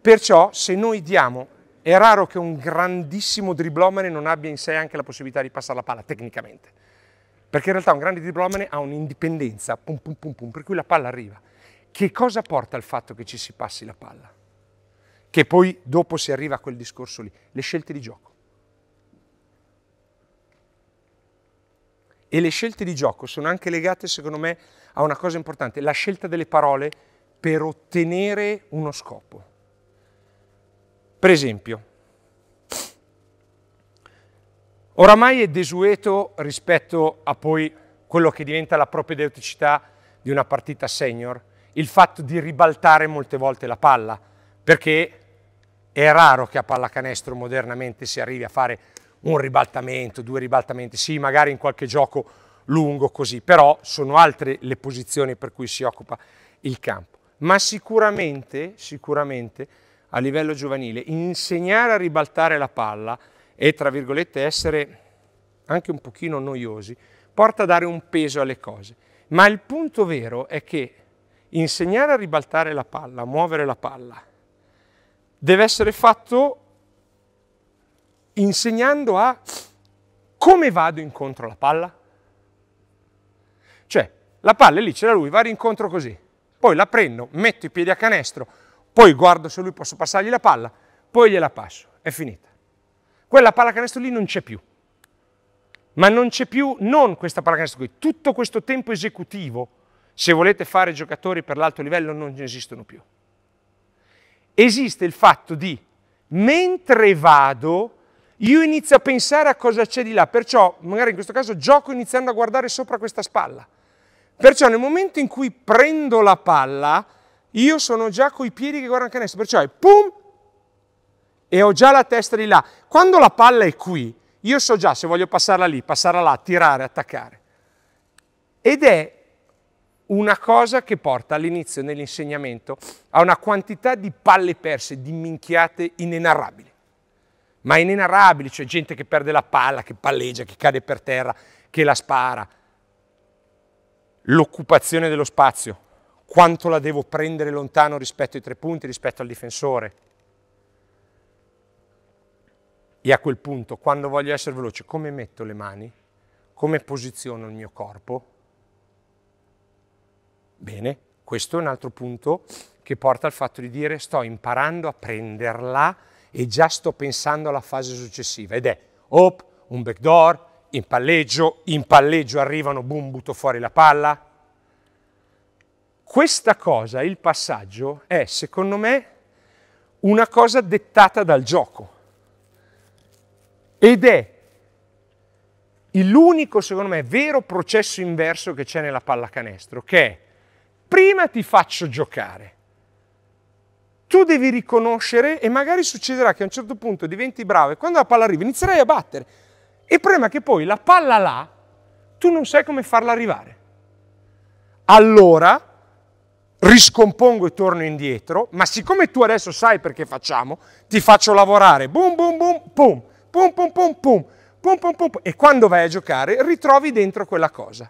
Perciò se noi diamo è raro che un grandissimo driblomane non abbia in sé anche la possibilità di passare la palla tecnicamente. Perché in realtà un grande driblomane ha un'indipendenza, pum pum pum pum, per cui la palla arriva. Che cosa porta al fatto che ci si passi la palla? Che poi dopo si arriva a quel discorso lì, le scelte di gioco. E le scelte di gioco sono anche legate, secondo me, a una cosa importante, la scelta delle parole per ottenere uno scopo. Per esempio, oramai è desueto rispetto a poi quello che diventa la propedeuticità di una partita senior, il fatto di ribaltare molte volte la palla, perché è raro che a pallacanestro modernamente si arrivi a fare un ribaltamento, due ribaltamenti, sì, magari in qualche gioco lungo così, però sono altre le posizioni per cui si occupa il campo. Ma sicuramente, sicuramente a livello giovanile, insegnare a ribaltare la palla e, tra virgolette, essere anche un pochino noiosi, porta a dare un peso alle cose. Ma il punto vero è che insegnare a ribaltare la palla, a muovere la palla, deve essere fatto insegnando a come vado incontro alla palla. Cioè, la palla è lì, c'era lui, va incontro così. Poi la prendo, metto i piedi a canestro, poi guardo se lui posso passargli la palla, poi gliela passo, è finita. Quella palla a canestro lì non c'è più. Ma non c'è più non questa palla a canestro qui, tutto questo tempo esecutivo se volete fare giocatori per l'alto livello non esistono più. Esiste il fatto di, mentre vado, io inizio a pensare a cosa c'è di là, perciò magari in questo caso gioco iniziando a guardare sopra questa spalla. Perciò nel momento in cui prendo la palla, io sono già coi piedi che guardano il canestro, perciò è pum e ho già la testa di là. Quando la palla è qui, io so già se voglio passarla lì, passarla là, tirare, attaccare. Ed è una cosa che porta all'inizio nell'insegnamento a una quantità di palle perse, di minchiate inenarrabili. Ma inenarrabili, cioè gente che perde la palla, che palleggia, che cade per terra, che la spara. L'occupazione dello spazio, quanto la devo prendere lontano rispetto ai tre punti, rispetto al difensore. E a quel punto, quando voglio essere veloce, come metto le mani? Come posiziono il mio corpo? Bene, questo è un altro punto che porta al fatto di dire sto imparando a prenderla e già sto pensando alla fase successiva ed è op, un backdoor, in palleggio, in palleggio arrivano, boom, butto fuori la palla. Questa cosa, il passaggio, è secondo me una cosa dettata dal gioco ed è l'unico, secondo me, vero processo inverso che c'è nella pallacanestro, che è prima ti faccio giocare. Tu devi riconoscere e magari succederà che a un certo punto diventi bravo e quando la palla arriva inizierai a battere. Il problema è che poi la palla là, tu non sai come farla arrivare. Allora riscompongo e torno indietro, ma siccome tu adesso sai perché facciamo, ti faccio lavorare, boom, boom, boom, pum, pum, pum, pum, pum, pum, pum, pum, e quando vai a giocare ritrovi dentro quella cosa.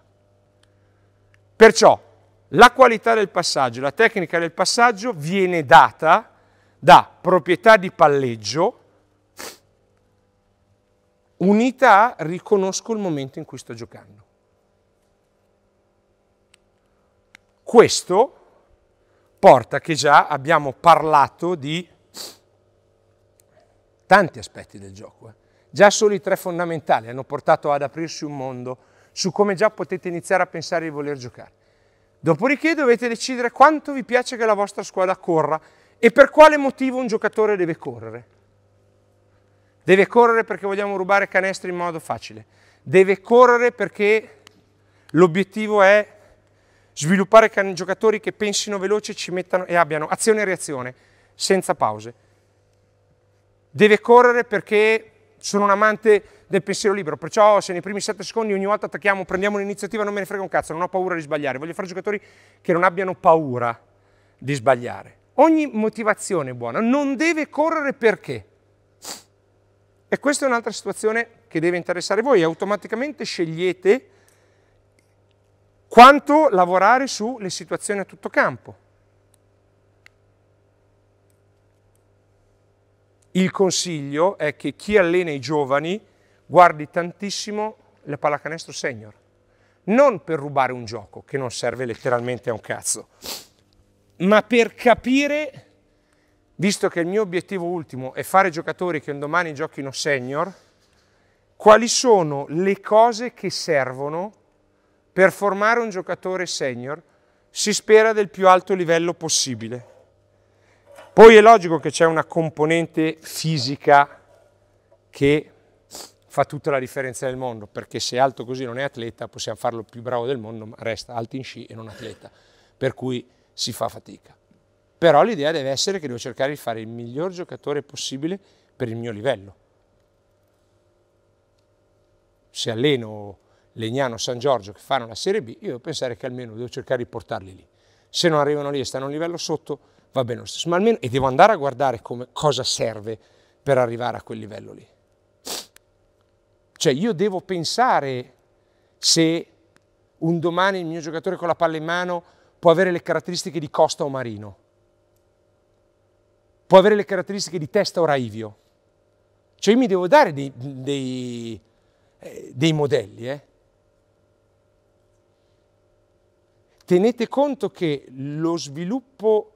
Perciò la qualità del passaggio, la tecnica del passaggio viene data da proprietà di palleggio unità a riconosco il momento in cui sto giocando. Questo porta che già abbiamo parlato di tanti aspetti del gioco. Eh. Già solo i tre fondamentali hanno portato ad aprirsi un mondo su come già potete iniziare a pensare di voler giocare. Dopodiché dovete decidere quanto vi piace che la vostra squadra corra e per quale motivo un giocatore deve correre. Deve correre perché vogliamo rubare canestri in modo facile. Deve correre perché l'obiettivo è sviluppare giocatori che pensino veloce ci mettano, e abbiano azione e reazione, senza pause. Deve correre perché sono un amante del pensiero libero. Perciò se nei primi 7 secondi ogni volta attacchiamo, prendiamo un'iniziativa, non me ne frega un cazzo, non ho paura di sbagliare. Voglio fare giocatori che non abbiano paura di sbagliare. Ogni motivazione buona non deve correre perché. E questa è un'altra situazione che deve interessare voi. Automaticamente scegliete quanto lavorare sulle situazioni a tutto campo. Il consiglio è che chi allena i giovani guardi tantissimo la pallacanestro senior, non per rubare un gioco, che non serve letteralmente a un cazzo, ma per capire, visto che il mio obiettivo ultimo è fare giocatori che un domani giochino senior, quali sono le cose che servono per formare un giocatore senior, si spera del più alto livello possibile. Poi è logico che c'è una componente fisica che fa tutta la differenza del mondo, perché se alto così non è atleta, possiamo farlo più bravo del mondo, ma resta alto in sci e non atleta, per cui si fa fatica. Però l'idea deve essere che devo cercare di fare il miglior giocatore possibile per il mio livello. Se alleno Legnano San Giorgio che fanno la Serie B, io devo pensare che almeno devo cercare di portarli lì. Se non arrivano lì e stanno a un livello sotto, va bene lo stesso, ma almeno e devo andare a guardare come, cosa serve per arrivare a quel livello lì. Cioè io devo pensare se un domani il mio giocatore con la palla in mano può avere le caratteristiche di Costa o Marino, può avere le caratteristiche di Testa o Raivio. Cioè io mi devo dare dei, dei, eh, dei modelli. Eh. Tenete conto che lo sviluppo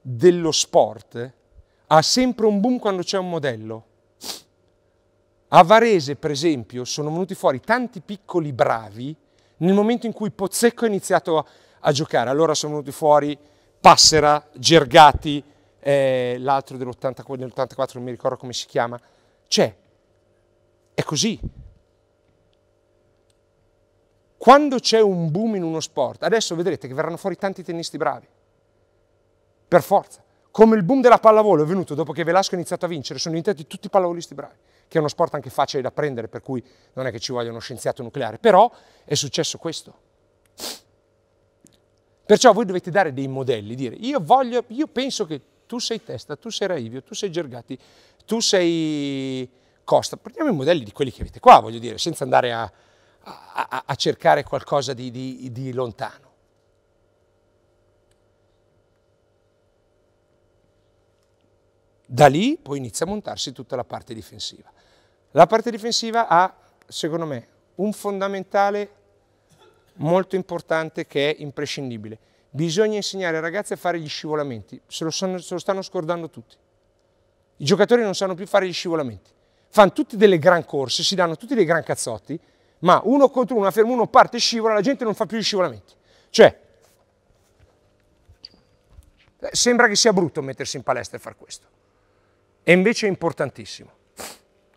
dello sport ha sempre un boom quando c'è un modello. A Varese, per esempio, sono venuti fuori tanti piccoli bravi nel momento in cui Pozzecco ha iniziato a, a giocare. Allora sono venuti fuori Passera, Gergati, eh, l'altro dell'84, dell non mi ricordo come si chiama. Cioè, è così. Quando c'è un boom in uno sport, adesso vedrete che verranno fuori tanti tennisti bravi. Per forza. Come il boom della pallavolo è venuto dopo che Velasco ha iniziato a vincere, sono diventati tutti pallavolisti bravi che è uno sport anche facile da prendere, per cui non è che ci voglia uno scienziato nucleare, però è successo questo. Perciò voi dovete dare dei modelli, dire io voglio, io penso che tu sei Testa, tu sei Raivio, tu sei Gergati, tu sei Costa. Prendiamo i modelli di quelli che avete qua, voglio dire, senza andare a, a, a cercare qualcosa di, di, di lontano. Da lì poi inizia a montarsi tutta la parte difensiva. La parte difensiva ha, secondo me, un fondamentale molto importante che è imprescindibile. Bisogna insegnare ai ragazzi a fare gli scivolamenti, se lo, sanno, se lo stanno scordando tutti. I giocatori non sanno più fare gli scivolamenti. Fanno tutti delle gran corse, si danno tutti dei gran cazzotti, ma uno contro uno, fermo uno parte e scivola, la gente non fa più gli scivolamenti. Cioè, eh, sembra che sia brutto mettersi in palestra e far questo è invece importantissimo.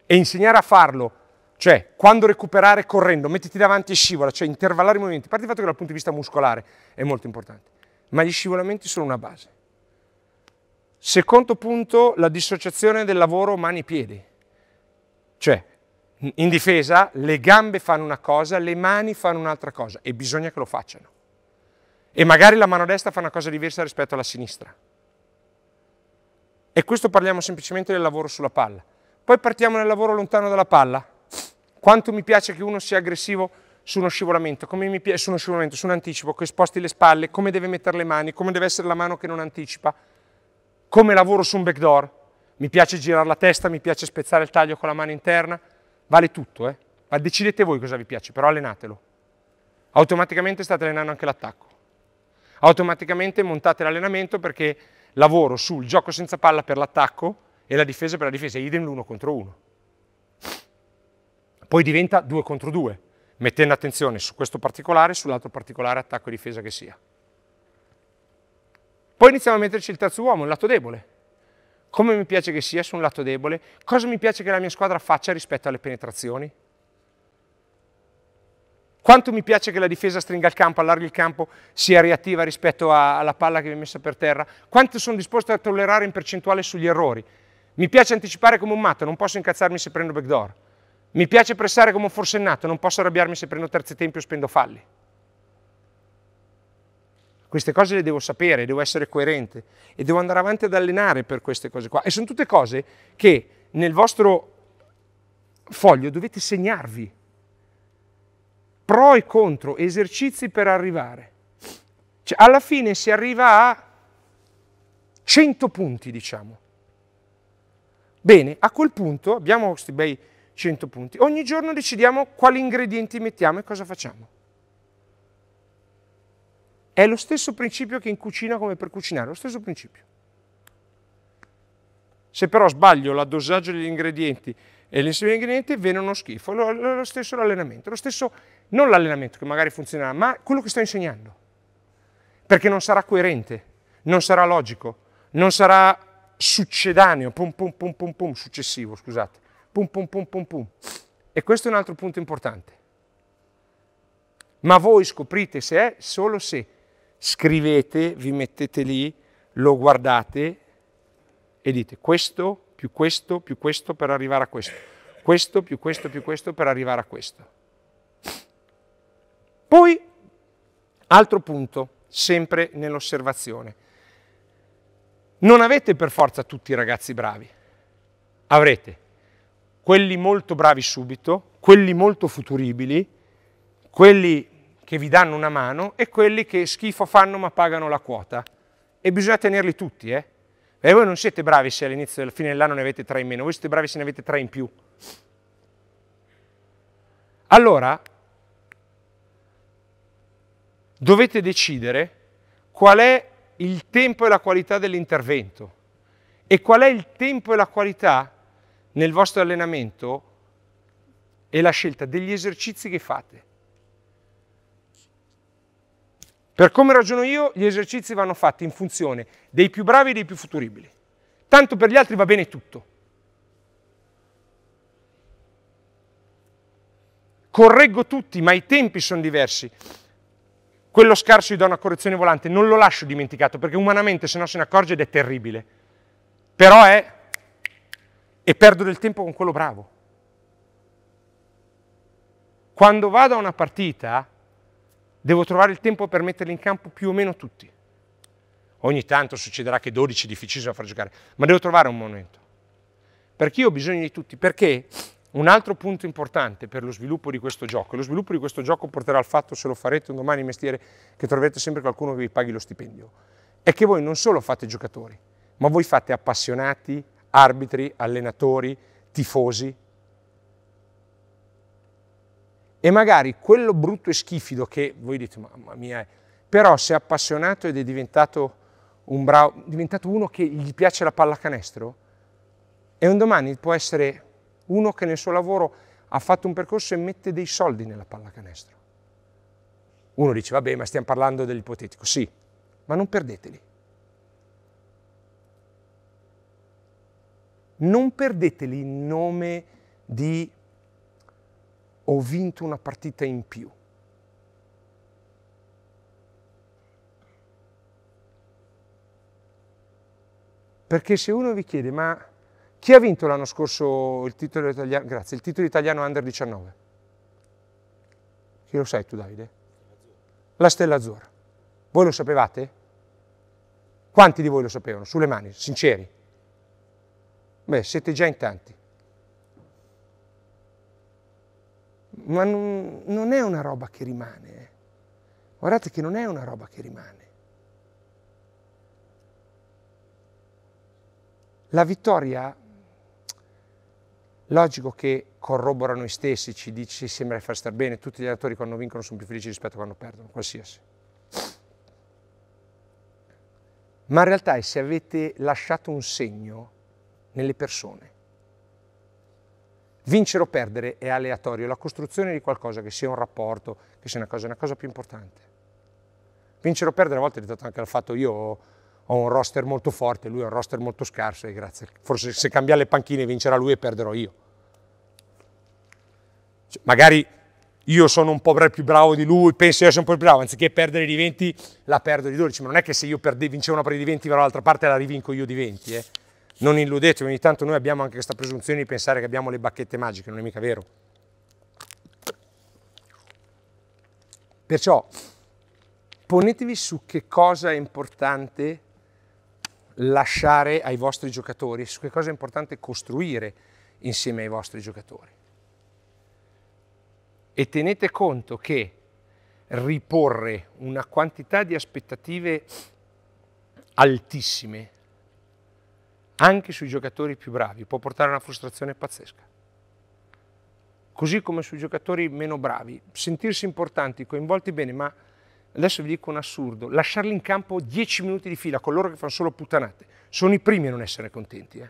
E insegnare a farlo, cioè quando recuperare correndo, mettiti davanti e scivola, cioè intervallare i movimenti, a parte il fatto che dal punto di vista muscolare è molto importante, ma gli scivolamenti sono una base. Secondo punto, la dissociazione del lavoro mani-piedi. Cioè, in difesa le gambe fanno una cosa, le mani fanno un'altra cosa e bisogna che lo facciano. E magari la mano destra fa una cosa diversa rispetto alla sinistra. E questo parliamo semplicemente del lavoro sulla palla. Poi partiamo nel lavoro lontano dalla palla. Quanto mi piace che uno sia aggressivo su uno scivolamento, come mi piace su uno scivolamento, su un anticipo, che sposti le spalle, come deve mettere le mani, come deve essere la mano che non anticipa, come lavoro su un backdoor. Mi piace girare la testa, mi piace spezzare il taglio con la mano interna, vale tutto, eh? Ma decidete voi cosa vi piace, però allenatelo. Automaticamente state allenando anche l'attacco. Automaticamente montate l'allenamento perché lavoro sul gioco senza palla per l'attacco e la difesa per la difesa, idem l'uno contro uno. Poi diventa due contro due, mettendo attenzione su questo particolare e sull'altro particolare attacco e difesa che sia. Poi iniziamo a metterci il terzo uomo, il lato debole. Come mi piace che sia su un lato debole? Cosa mi piace che la mia squadra faccia rispetto alle penetrazioni? Quanto mi piace che la difesa stringa il campo, allarghi il campo, sia reattiva rispetto a, alla palla che mi è messa per terra. Quanto sono disposto a tollerare in percentuale sugli errori. Mi piace anticipare come un matto, non posso incazzarmi se prendo backdoor. Mi piace pressare come un forsennato, non posso arrabbiarmi se prendo terzi tempi o spendo falli. Queste cose le devo sapere, devo essere coerente e devo andare avanti ad allenare per queste cose qua. E sono tutte cose che nel vostro foglio dovete segnarvi pro e contro, esercizi per arrivare. Cioè, alla fine si arriva a 100 punti, diciamo. Bene, a quel punto abbiamo questi bei 100 punti. Ogni giorno decidiamo quali ingredienti mettiamo e cosa facciamo. È lo stesso principio che in cucina come per cucinare, lo stesso principio. Se però sbaglio la dosaggia degli ingredienti e l'insieme degli ingredienti, viene uno schifo. Lo, lo stesso l'allenamento, lo stesso non l'allenamento che magari funzionerà, ma quello che sto insegnando. Perché non sarà coerente, non sarà logico, non sarà succedaneo, pum pum pum pum pum, successivo, scusate, pum pum pum pum pum. E questo è un altro punto importante. Ma voi scoprite se è solo se scrivete, vi mettete lì, lo guardate e dite questo più questo più questo per arrivare a questo, questo più questo più questo per arrivare a questo. Poi, altro punto, sempre nell'osservazione. Non avete per forza tutti i ragazzi bravi, avrete quelli molto bravi subito, quelli molto futuribili, quelli che vi danno una mano e quelli che schifo fanno ma pagano la quota. E bisogna tenerli tutti, eh? E voi non siete bravi se all'inizio e alla fine dell'anno ne avete tre in meno, voi siete bravi se ne avete tre in più. Allora, dovete decidere qual è il tempo e la qualità dell'intervento e qual è il tempo e la qualità nel vostro allenamento e la scelta degli esercizi che fate. Per come ragiono io, gli esercizi vanno fatti in funzione dei più bravi e dei più futuribili. Tanto per gli altri va bene tutto. Correggo tutti, ma i tempi sono diversi quello scarso gli do una correzione volante, non lo lascio dimenticato, perché umanamente se no se ne accorge ed è terribile. Però è... e perdo del tempo con quello bravo. Quando vado a una partita, devo trovare il tempo per metterli in campo più o meno tutti. Ogni tanto succederà che 12 è difficile da far giocare, ma devo trovare un momento. Perché io ho bisogno di tutti, perché un altro punto importante per lo sviluppo di questo gioco, e lo sviluppo di questo gioco porterà al fatto, se lo farete un domani in mestiere, che troverete sempre qualcuno che vi paghi lo stipendio, è che voi non solo fate giocatori, ma voi fate appassionati, arbitri, allenatori, tifosi. E magari quello brutto e schifido che voi dite, mamma mia, eh. però se è appassionato ed è diventato, un bravo, diventato uno che gli piace la pallacanestro, e un domani può essere uno che nel suo lavoro ha fatto un percorso e mette dei soldi nella pallacanestro. Uno dice, vabbè, ma stiamo parlando dell'ipotetico. Sì, ma non perdeteli. Non perdeteli in nome di ho vinto una partita in più. Perché se uno vi chiede, ma chi ha vinto l'anno scorso il titolo italiano? Grazie, il titolo italiano under 19? Chi lo sai tu Davide? La Stella Azzurra. Voi lo sapevate? Quanti di voi lo sapevano? Sulle mani, sinceri. Beh, siete già in tanti. Ma non, non è una roba che rimane. Eh. Guardate che non è una roba che rimane. La vittoria Logico che corrobora noi stessi, ci dice, sembra di far star bene, tutti gli allenatori quando vincono sono più felici rispetto a quando perdono, qualsiasi. Ma in realtà è se avete lasciato un segno nelle persone. Vincere o perdere è aleatorio, la costruzione di qualcosa, che sia un rapporto, che sia una cosa, è una cosa più importante. Vincere o perdere a volte è dato anche al fatto io ho un roster molto forte, lui ha un roster molto scarso e grazie. Forse se cambia le panchine vincerà lui e perderò io. Cioè, magari io sono un po' più bravo di lui, penso io sia un po' più bravo, anziché perdere di 20 la perdo di 12, ma non è che se io perde, vincevo una partita di 20 dall'altra parte la rivinco io di 20, eh. Non illudetevi, ogni tanto noi abbiamo anche questa presunzione di pensare che abbiamo le bacchette magiche, non è mica vero. Perciò ponetevi su che cosa è importante lasciare ai vostri giocatori, su che cosa è importante costruire insieme ai vostri giocatori. E tenete conto che riporre una quantità di aspettative altissime anche sui giocatori più bravi può portare a una frustrazione pazzesca. Così come sui giocatori meno bravi, sentirsi importanti, coinvolti bene, ma adesso vi dico un assurdo, lasciarli in campo 10 minuti di fila con loro che fanno solo puttanate, sono i primi a non essere contenti, eh?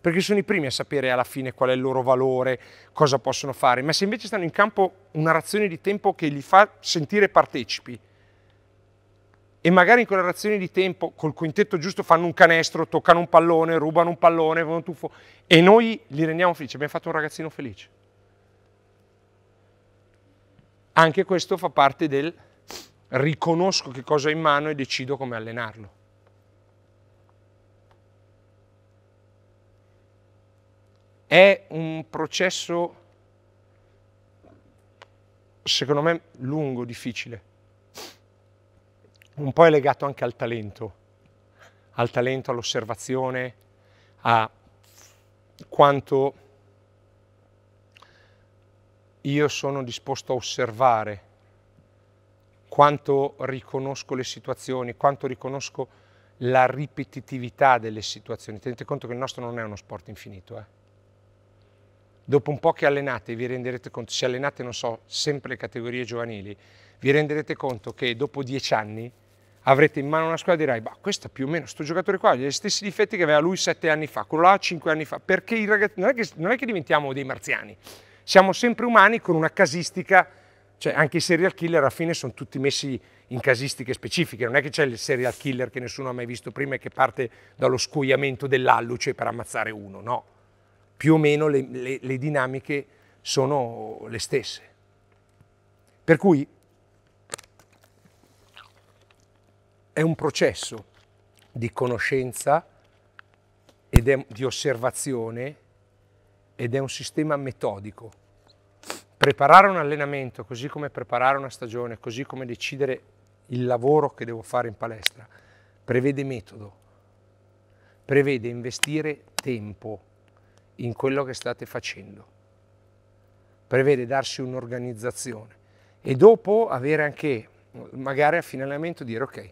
perché sono i primi a sapere alla fine qual è il loro valore, cosa possono fare, ma se invece stanno in campo una razione di tempo che li fa sentire partecipi, e magari in quella razione di tempo col quintetto giusto fanno un canestro, toccano un pallone, rubano un pallone, un tuffo e noi li rendiamo felici, abbiamo fatto un ragazzino felice. Anche questo fa parte del riconosco che cosa ho in mano e decido come allenarlo. È un processo, secondo me, lungo, difficile. Un po' è legato anche al talento, al talento, all'osservazione, a quanto io sono disposto a osservare quanto riconosco le situazioni, quanto riconosco la ripetitività delle situazioni. Tenete conto che il nostro non è uno sport infinito. Eh? Dopo un po' che allenate vi renderete conto, se allenate non so, sempre le categorie giovanili, vi renderete conto che dopo dieci anni avrete in mano una squadra e dirai, ma questa più o meno, sto giocatore qua ha gli stessi difetti che aveva lui sette anni fa, quello là cinque anni fa, perché i ragazzi, non è che, non è che diventiamo dei marziani, siamo sempre umani con una casistica cioè, anche i serial killer alla fine sono tutti messi in casistiche specifiche, non è che c'è il serial killer che nessuno ha mai visto prima e che parte dallo scoiamento dell'alluce per ammazzare uno, no. Più o meno le, le, le dinamiche sono le stesse. Per cui è un processo di conoscenza ed è, di osservazione ed è un sistema metodico preparare un allenamento, così come preparare una stagione, così come decidere il lavoro che devo fare in palestra, prevede metodo, prevede investire tempo in quello che state facendo, prevede darsi un'organizzazione e dopo avere anche, magari a fine allenamento, dire ok,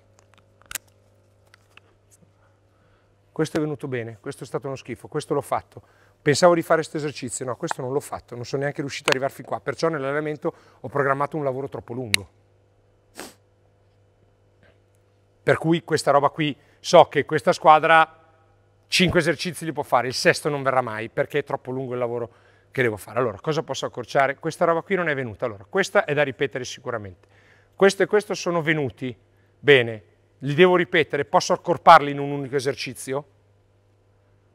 questo è venuto bene, questo è stato uno schifo, questo l'ho fatto, Pensavo di fare questo esercizio, no, questo non l'ho fatto, non sono neanche riuscito ad arrivare fin qua, perciò nell'allenamento ho programmato un lavoro troppo lungo. Per cui questa roba qui, so che questa squadra 5 esercizi li può fare, il sesto non verrà mai perché è troppo lungo il lavoro che devo fare. Allora, cosa posso accorciare? Questa roba qui non è venuta, allora questa è da ripetere sicuramente. Questo e questo sono venuti, bene, li devo ripetere, posso accorparli in un unico esercizio?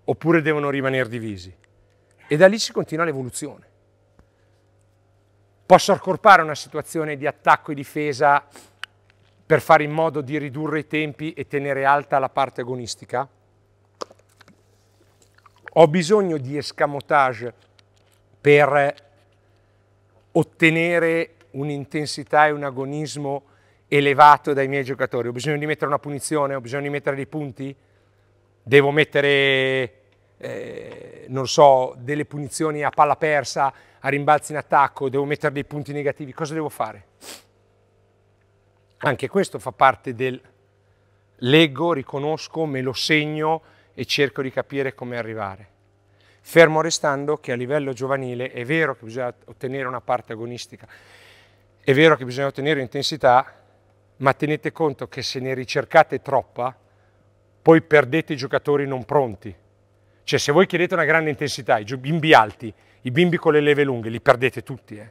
oppure devono rimanere divisi. E da lì si continua l'evoluzione. Posso accorpare una situazione di attacco e difesa per fare in modo di ridurre i tempi e tenere alta la parte agonistica? Ho bisogno di escamotage per ottenere un'intensità e un agonismo elevato dai miei giocatori? Ho bisogno di mettere una punizione? Ho bisogno di mettere dei punti? devo mettere, eh, non so, delle punizioni a palla persa, a rimbalzi in attacco, devo mettere dei punti negativi, cosa devo fare? Anche questo fa parte del leggo, riconosco, me lo segno e cerco di capire come arrivare. Fermo restando che a livello giovanile è vero che bisogna ottenere una parte agonistica, è vero che bisogna ottenere intensità, ma tenete conto che se ne ricercate troppa, poi perdete i giocatori non pronti. Cioè se voi chiedete una grande intensità, i bimbi alti, i bimbi con le leve lunghe, li perdete tutti, eh?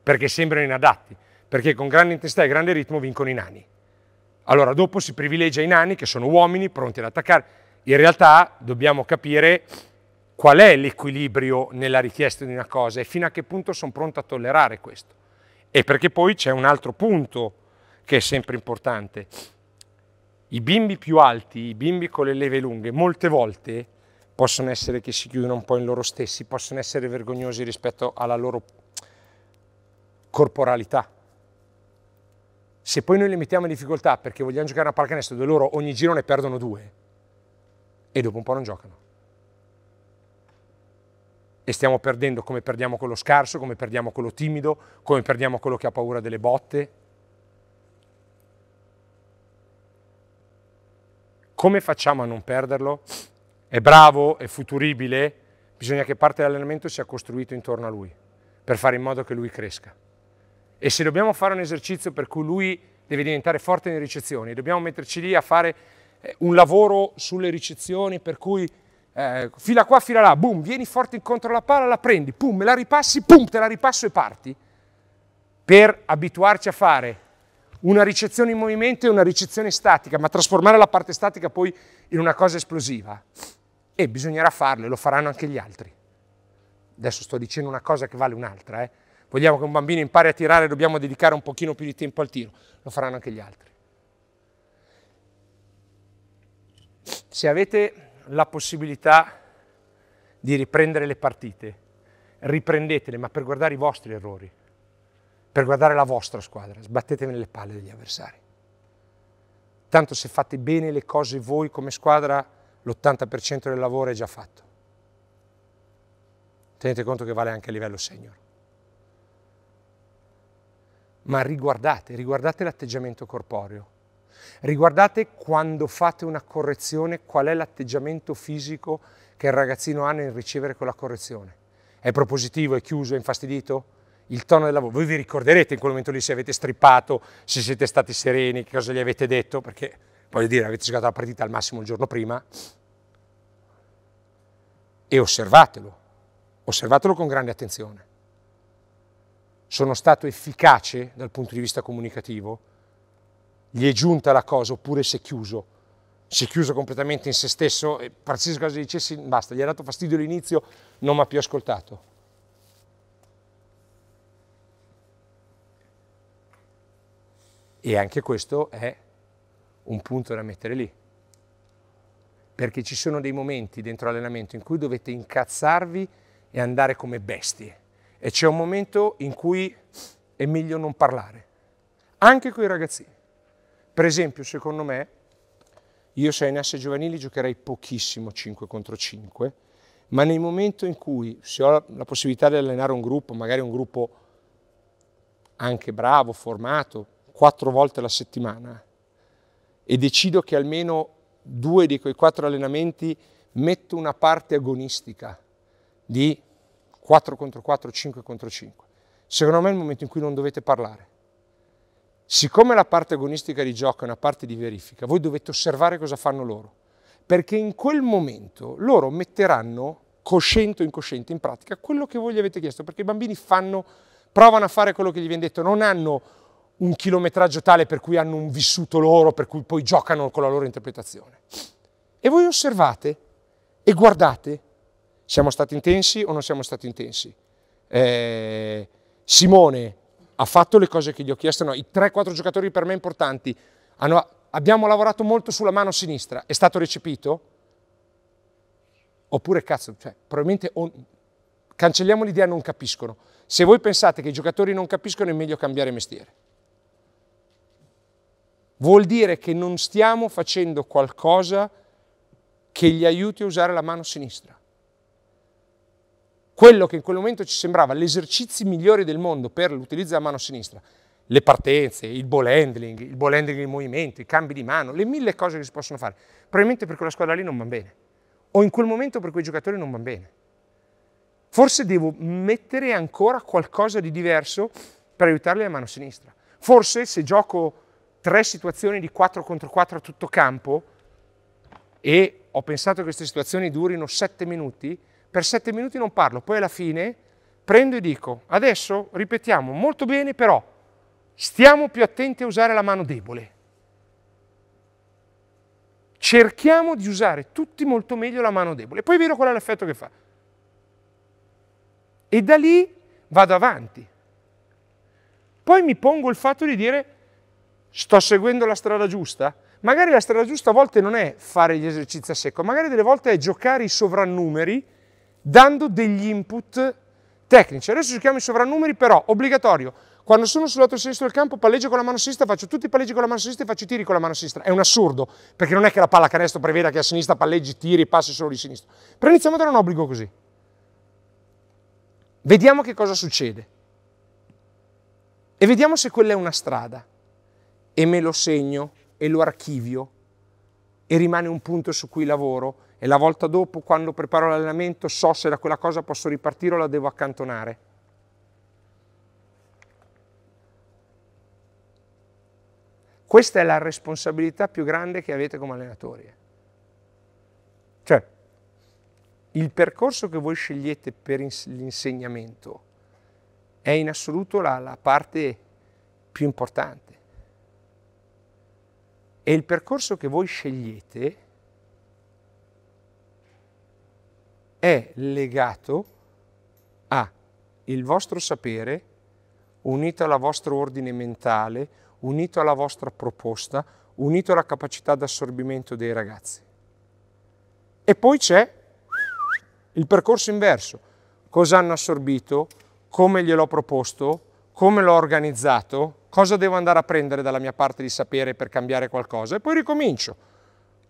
perché sembrano inadatti, perché con grande intensità e grande ritmo vincono i nani. Allora dopo si privilegia i nani che sono uomini pronti ad attaccare. In realtà dobbiamo capire qual è l'equilibrio nella richiesta di una cosa e fino a che punto sono pronto a tollerare questo. E perché poi c'è un altro punto che è sempre importante, i bimbi più alti, i bimbi con le leve lunghe, molte volte possono essere che si chiudono un po' in loro stessi, possono essere vergognosi rispetto alla loro corporalità. Se poi noi li mettiamo in difficoltà perché vogliamo giocare a pallacanestro dove loro ogni giro ne perdono due e dopo un po' non giocano. E stiamo perdendo come perdiamo quello scarso, come perdiamo quello timido, come perdiamo quello che ha paura delle botte. Come facciamo a non perderlo? È bravo, è futuribile, bisogna che parte dell'allenamento sia costruito intorno a lui, per fare in modo che lui cresca. E se dobbiamo fare un esercizio per cui lui deve diventare forte nelle ricezioni, dobbiamo metterci lì a fare eh, un lavoro sulle ricezioni per cui eh, fila qua, fila là, boom, vieni forte incontro alla palla, la prendi, boom, me la ripassi, boom, te la ripasso e parti, per abituarci a fare una ricezione in movimento e una ricezione statica, ma trasformare la parte statica poi in una cosa esplosiva. E bisognerà farlo e lo faranno anche gli altri. Adesso sto dicendo una cosa che vale un'altra. Eh? Vogliamo che un bambino impari a tirare, dobbiamo dedicare un pochino più di tempo al tiro. Lo faranno anche gli altri. Se avete la possibilità di riprendere le partite, riprendetele, ma per guardare i vostri errori per guardare la vostra squadra, sbattetevi nelle palle degli avversari. Tanto se fate bene le cose voi come squadra, l'80% del lavoro è già fatto. Tenete conto che vale anche a livello senior. Ma riguardate, riguardate l'atteggiamento corporeo. Riguardate quando fate una correzione qual è l'atteggiamento fisico che il ragazzino ha nel ricevere quella correzione. È propositivo, è chiuso, è infastidito? il tono del lavoro. Voi vi ricorderete in quel momento lì se avete strippato, se siete stati sereni, che cosa gli avete detto, perché voglio dire, avete giocato la partita al massimo il giorno prima e osservatelo, osservatelo con grande attenzione. Sono stato efficace dal punto di vista comunicativo? Gli è giunta la cosa oppure si è chiuso? si è chiuso completamente in se stesso e qualsiasi cosa dicessi basta, gli ha dato fastidio all'inizio, non mi ha più ascoltato. E anche questo è un punto da mettere lì. Perché ci sono dei momenti dentro l'allenamento in cui dovete incazzarvi e andare come bestie. E c'è un momento in cui è meglio non parlare, anche con i ragazzini. Per esempio, secondo me, io se in asse giovanili giocherei pochissimo 5 contro 5, ma nel momento in cui, se ho la possibilità di allenare un gruppo, magari un gruppo anche bravo, formato, quattro volte alla settimana e decido che almeno due di quei quattro allenamenti metto una parte agonistica di 4 contro 4, 5 contro 5. Secondo me è il momento in cui non dovete parlare. Siccome la parte agonistica di gioco è una parte di verifica, voi dovete osservare cosa fanno loro, perché in quel momento loro metteranno cosciente o incosciente in pratica quello che voi gli avete chiesto, perché i bambini fanno, provano a fare quello che gli viene detto, non hanno un chilometraggio tale per cui hanno un vissuto loro, per cui poi giocano con la loro interpretazione. E voi osservate e guardate, siamo stati intensi o non siamo stati intensi? Eh, Simone ha fatto le cose che gli ho chiesto, no, i 3-4 giocatori per me importanti, hanno, abbiamo lavorato molto sulla mano sinistra, è stato recepito? Oppure cazzo, cioè, probabilmente on, cancelliamo l'idea non capiscono. Se voi pensate che i giocatori non capiscono è meglio cambiare mestiere. Vuol dire che non stiamo facendo qualcosa che gli aiuti a usare la mano sinistra. Quello che in quel momento ci sembrava l'esercizio migliore del mondo per l'utilizzo della mano sinistra, le partenze, il ball handling, il ball handling in movimento, i cambi di mano, le mille cose che si possono fare, probabilmente per quella squadra lì non va bene, o in quel momento per quei giocatori non va bene. Forse devo mettere ancora qualcosa di diverso per aiutarli a mano sinistra. Forse se gioco tre situazioni di 4 contro 4 a tutto campo e ho pensato che queste situazioni durino 7 minuti, per 7 minuti non parlo, poi alla fine prendo e dico, adesso ripetiamo molto bene però, stiamo più attenti a usare la mano debole. Cerchiamo di usare tutti molto meglio la mano debole, poi vedo qual è l'effetto che fa. E da lì vado avanti. Poi mi pongo il fatto di dire Sto seguendo la strada giusta? Magari la strada giusta a volte non è fare gli esercizi a secco, magari delle volte è giocare i sovrannumeri dando degli input tecnici. Adesso giochiamo i sovrannumeri però, obbligatorio, quando sono sul lato sinistro del campo palleggio con la mano sinistra, faccio tutti i palleggi con la mano sinistra e faccio i tiri con la mano sinistra. È un assurdo, perché non è che la palla canestro preveda che a sinistra palleggi, tiri, passi solo di sinistra. Però iniziamo da un obbligo così. Vediamo che cosa succede. E vediamo se quella è una strada e me lo segno e lo archivio e rimane un punto su cui lavoro e la volta dopo quando preparo l'allenamento so se da quella cosa posso ripartire o la devo accantonare. Questa è la responsabilità più grande che avete come allenatori. Eh. Cioè, il percorso che voi scegliete per l'insegnamento è in assoluto la, la parte più importante. E il percorso che voi scegliete è legato a il vostro sapere unito al vostro ordine mentale, unito alla vostra proposta, unito alla capacità d'assorbimento dei ragazzi. E poi c'è il percorso inverso. Cosa hanno assorbito? Come gliel'ho proposto? come l'ho organizzato, cosa devo andare a prendere dalla mia parte di sapere per cambiare qualcosa e poi ricomincio.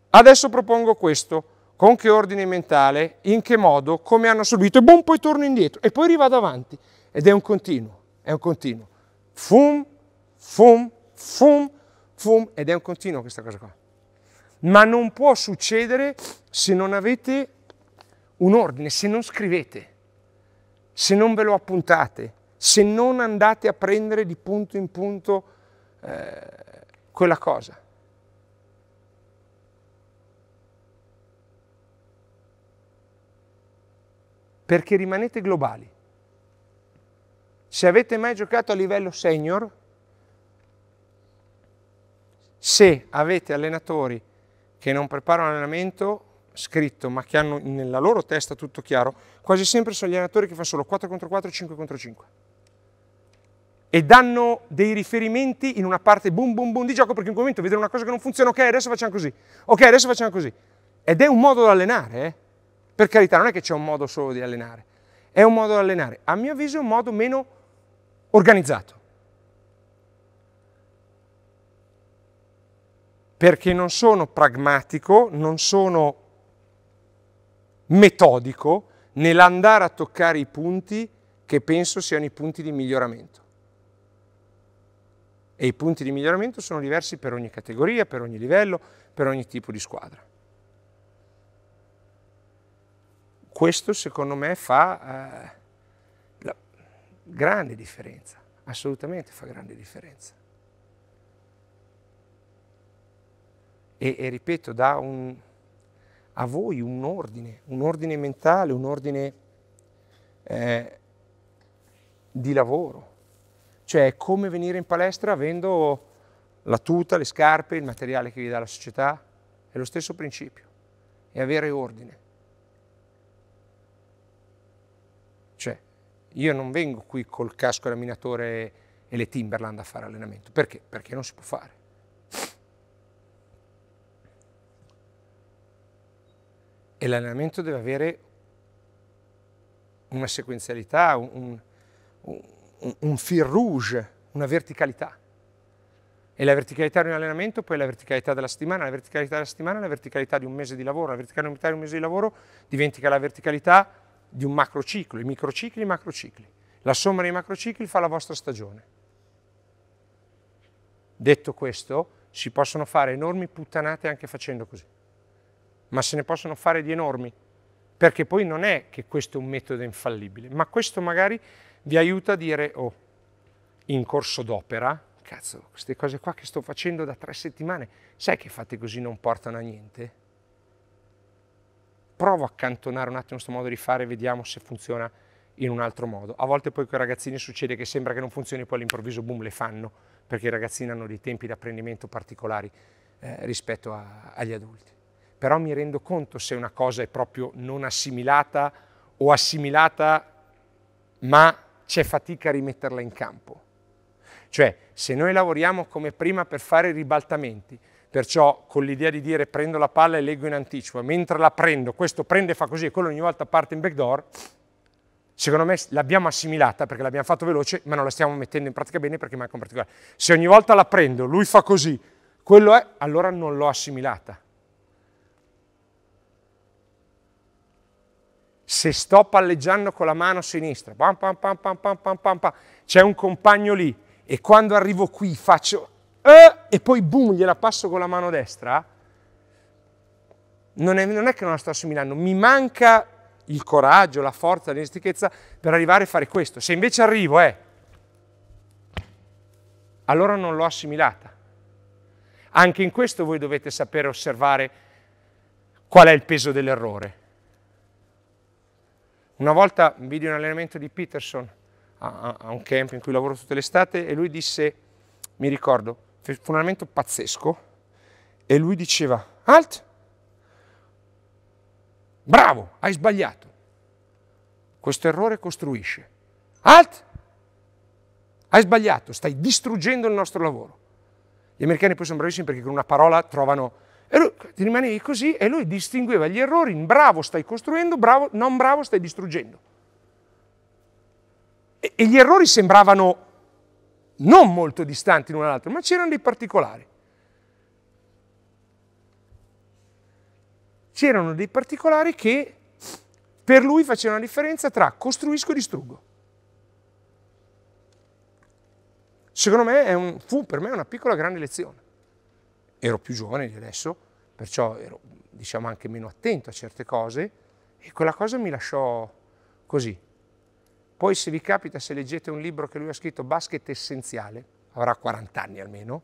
Adesso propongo questo, con che ordine mentale, in che modo, come hanno subito e boom, poi torno indietro e poi rivado avanti. Ed è un continuo, è un continuo. Fum, fum, fum, fum, ed è un continuo questa cosa qua. Ma non può succedere se non avete un ordine, se non scrivete, se non ve lo appuntate, se non andate a prendere di punto in punto eh, quella cosa. Perché rimanete globali. Se avete mai giocato a livello senior, se avete allenatori che non preparano allenamento scritto, ma che hanno nella loro testa tutto chiaro, quasi sempre sono gli allenatori che fanno solo 4 contro 4, 5 contro 5 e danno dei riferimenti in una parte boom boom boom di gioco perché in quel momento vedono una cosa che non funziona, ok adesso facciamo così, ok adesso facciamo così. Ed è un modo da allenare, eh? per carità non è che c'è un modo solo di allenare, è un modo da allenare, a mio avviso è un modo meno organizzato. Perché non sono pragmatico, non sono metodico nell'andare a toccare i punti che penso siano i punti di miglioramento e i punti di miglioramento sono diversi per ogni categoria, per ogni livello, per ogni tipo di squadra. Questo secondo me fa eh, la grande differenza, assolutamente fa grande differenza. E, e ripeto, dà un, a voi un ordine, un ordine mentale, un ordine eh, di lavoro cioè è come venire in palestra avendo la tuta, le scarpe, il materiale che vi dà la società, è lo stesso principio, è avere ordine. Cioè, io non vengo qui col casco da minatore e le Timberland a fare allenamento, perché? Perché non si può fare. E l'allenamento deve avere una sequenzialità, un, un un, un fil rouge, una verticalità. E la verticalità di un allenamento, poi la verticalità della settimana, la verticalità della settimana, la verticalità di un mese di lavoro, la verticalità di un mese di lavoro diventa la verticalità di un macrociclo, i microcicli e i macrocicli. La somma dei macrocicli fa la vostra stagione. Detto questo, si possono fare enormi puttanate anche facendo così, ma se ne possono fare di enormi, perché poi non è che questo è un metodo infallibile, ma questo magari vi aiuta a dire, oh, in corso d'opera, cazzo, queste cose qua che sto facendo da tre settimane, sai che fatte così non portano a niente? Provo a accantonare un attimo questo modo di fare e vediamo se funziona in un altro modo. A volte poi con i ragazzini succede che sembra che non funzioni, poi all'improvviso boom le fanno, perché i ragazzini hanno dei tempi di apprendimento particolari eh, rispetto a, agli adulti. Però mi rendo conto se una cosa è proprio non assimilata o assimilata ma c'è fatica a rimetterla in campo. Cioè, se noi lavoriamo come prima per fare ribaltamenti, perciò con l'idea di dire prendo la palla e leggo in anticipo, mentre la prendo, questo prende e fa così e quello ogni volta parte in backdoor, secondo me l'abbiamo assimilata perché l'abbiamo fatto veloce, ma non la stiamo mettendo in pratica bene perché manca un particolare. Se ogni volta la prendo, lui fa così, quello è, allora non l'ho assimilata. se sto palleggiando con la mano sinistra, pam, pam, pam, c'è un compagno lì e quando arrivo qui faccio eh, e poi boom gliela passo con la mano destra, non è, non è che non la sto assimilando, mi manca il coraggio, la forza, l'estichezza per arrivare a fare questo. Se invece arrivo, eh, allora non l'ho assimilata. Anche in questo voi dovete sapere osservare qual è il peso dell'errore. Una volta vidi un allenamento di Peterson a, a un camp in cui lavoro tutte l'estate e lui disse, mi ricordo, fu un allenamento pazzesco e lui diceva, alt, bravo, hai sbagliato. Questo errore costruisce. Alt, hai sbagliato, stai distruggendo il nostro lavoro. Gli americani poi sono bravissimi perché con una parola trovano e lui rimanevi così e lui distingueva gli errori in bravo stai costruendo, bravo, non bravo stai distruggendo. E, e gli errori sembravano non molto distanti l'uno dall'altro, ma c'erano dei particolari. C'erano dei particolari che per lui facevano la differenza tra costruisco e distruggo. Secondo me un, fu per me una piccola grande lezione ero più giovane di adesso, perciò ero diciamo anche meno attento a certe cose e quella cosa mi lasciò così. Poi se vi capita, se leggete un libro che lui ha scritto, Basket Essenziale, avrà 40 anni almeno,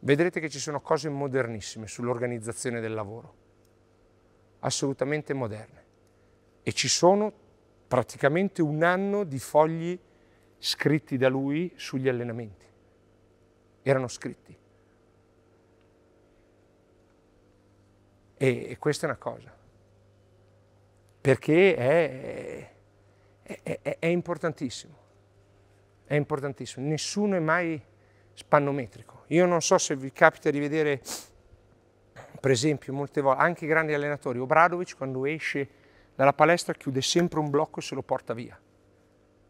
vedrete che ci sono cose modernissime sull'organizzazione del lavoro, assolutamente moderne. E ci sono praticamente un anno di fogli scritti da lui sugli allenamenti. Erano scritti. E, e questa è una cosa, perché è, è, è, è importantissimo, è importantissimo, nessuno è mai spannometrico. Io non so se vi capita di vedere, per esempio, molte volte, anche grandi allenatori, Obradovic quando esce dalla palestra chiude sempre un blocco e se lo porta via.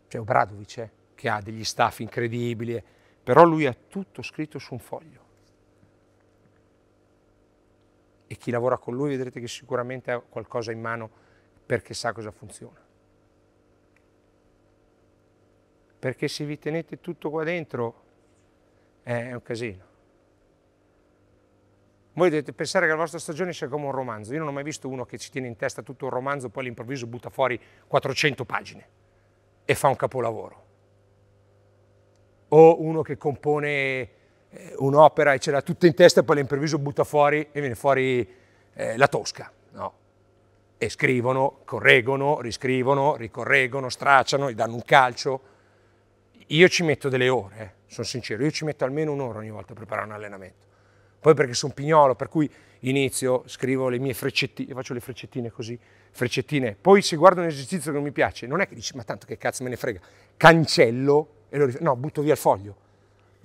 Cioè Obradovic, eh, che ha degli staff incredibili, eh. però lui ha tutto scritto su un foglio e chi lavora con lui vedrete che sicuramente ha qualcosa in mano perché sa cosa funziona. Perché se vi tenete tutto qua dentro eh, è un casino. Voi dovete pensare che la vostra stagione sia come un romanzo. Io non ho mai visto uno che ci tiene in testa tutto un romanzo, e poi all'improvviso butta fuori 400 pagine e fa un capolavoro. O uno che compone eh, un'opera e ce l'ha tutta in testa e poi all'improvviso butta fuori e viene fuori eh, la tosca, no? E scrivono, correggono, riscrivono, ricorreggono, stracciano, gli danno un calcio. Io ci metto delle ore, eh, sono sincero, io ci metto almeno un'ora ogni volta a preparare un allenamento. Poi perché sono pignolo, per cui inizio, scrivo le mie freccettine, faccio le freccettine così, freccettine. Poi se guardo un esercizio che non mi piace, non è che dici, ma tanto che cazzo me ne frega, cancello e lo rifaccio, no, butto via il foglio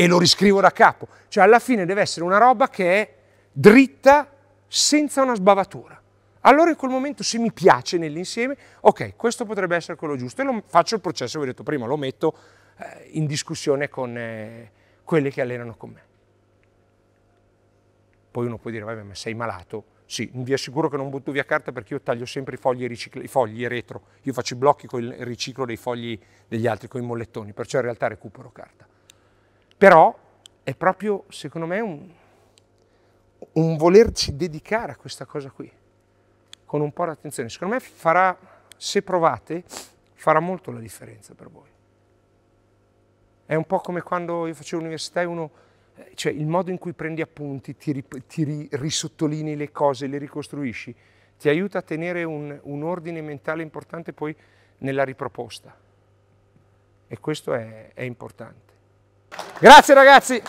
e lo riscrivo da capo. Cioè alla fine deve essere una roba che è dritta senza una sbavatura. Allora in quel momento se mi piace nell'insieme, ok, questo potrebbe essere quello giusto e lo, faccio il processo che ho detto prima, lo metto eh, in discussione con eh, quelli che allenano con me. Poi uno può dire, vabbè, ma sei malato? Sì, vi assicuro che non butto via carta perché io taglio sempre i fogli, ricicla- i fogli retro, io faccio i blocchi con il riciclo dei fogli degli altri, con i mollettoni, perciò in realtà recupero carta. Però è proprio, secondo me, un, un volerci dedicare a questa cosa qui, con un po' di attenzione. Secondo me farà, se provate, farà molto la differenza per voi. È un po' come quando io facevo l'università e uno, eh, cioè il modo in cui prendi appunti, ti, ti risottolinei le cose, le ricostruisci, ti aiuta a tenere un, un ordine mentale importante poi nella riproposta. E questo è, è importante. Grazie ragazzi!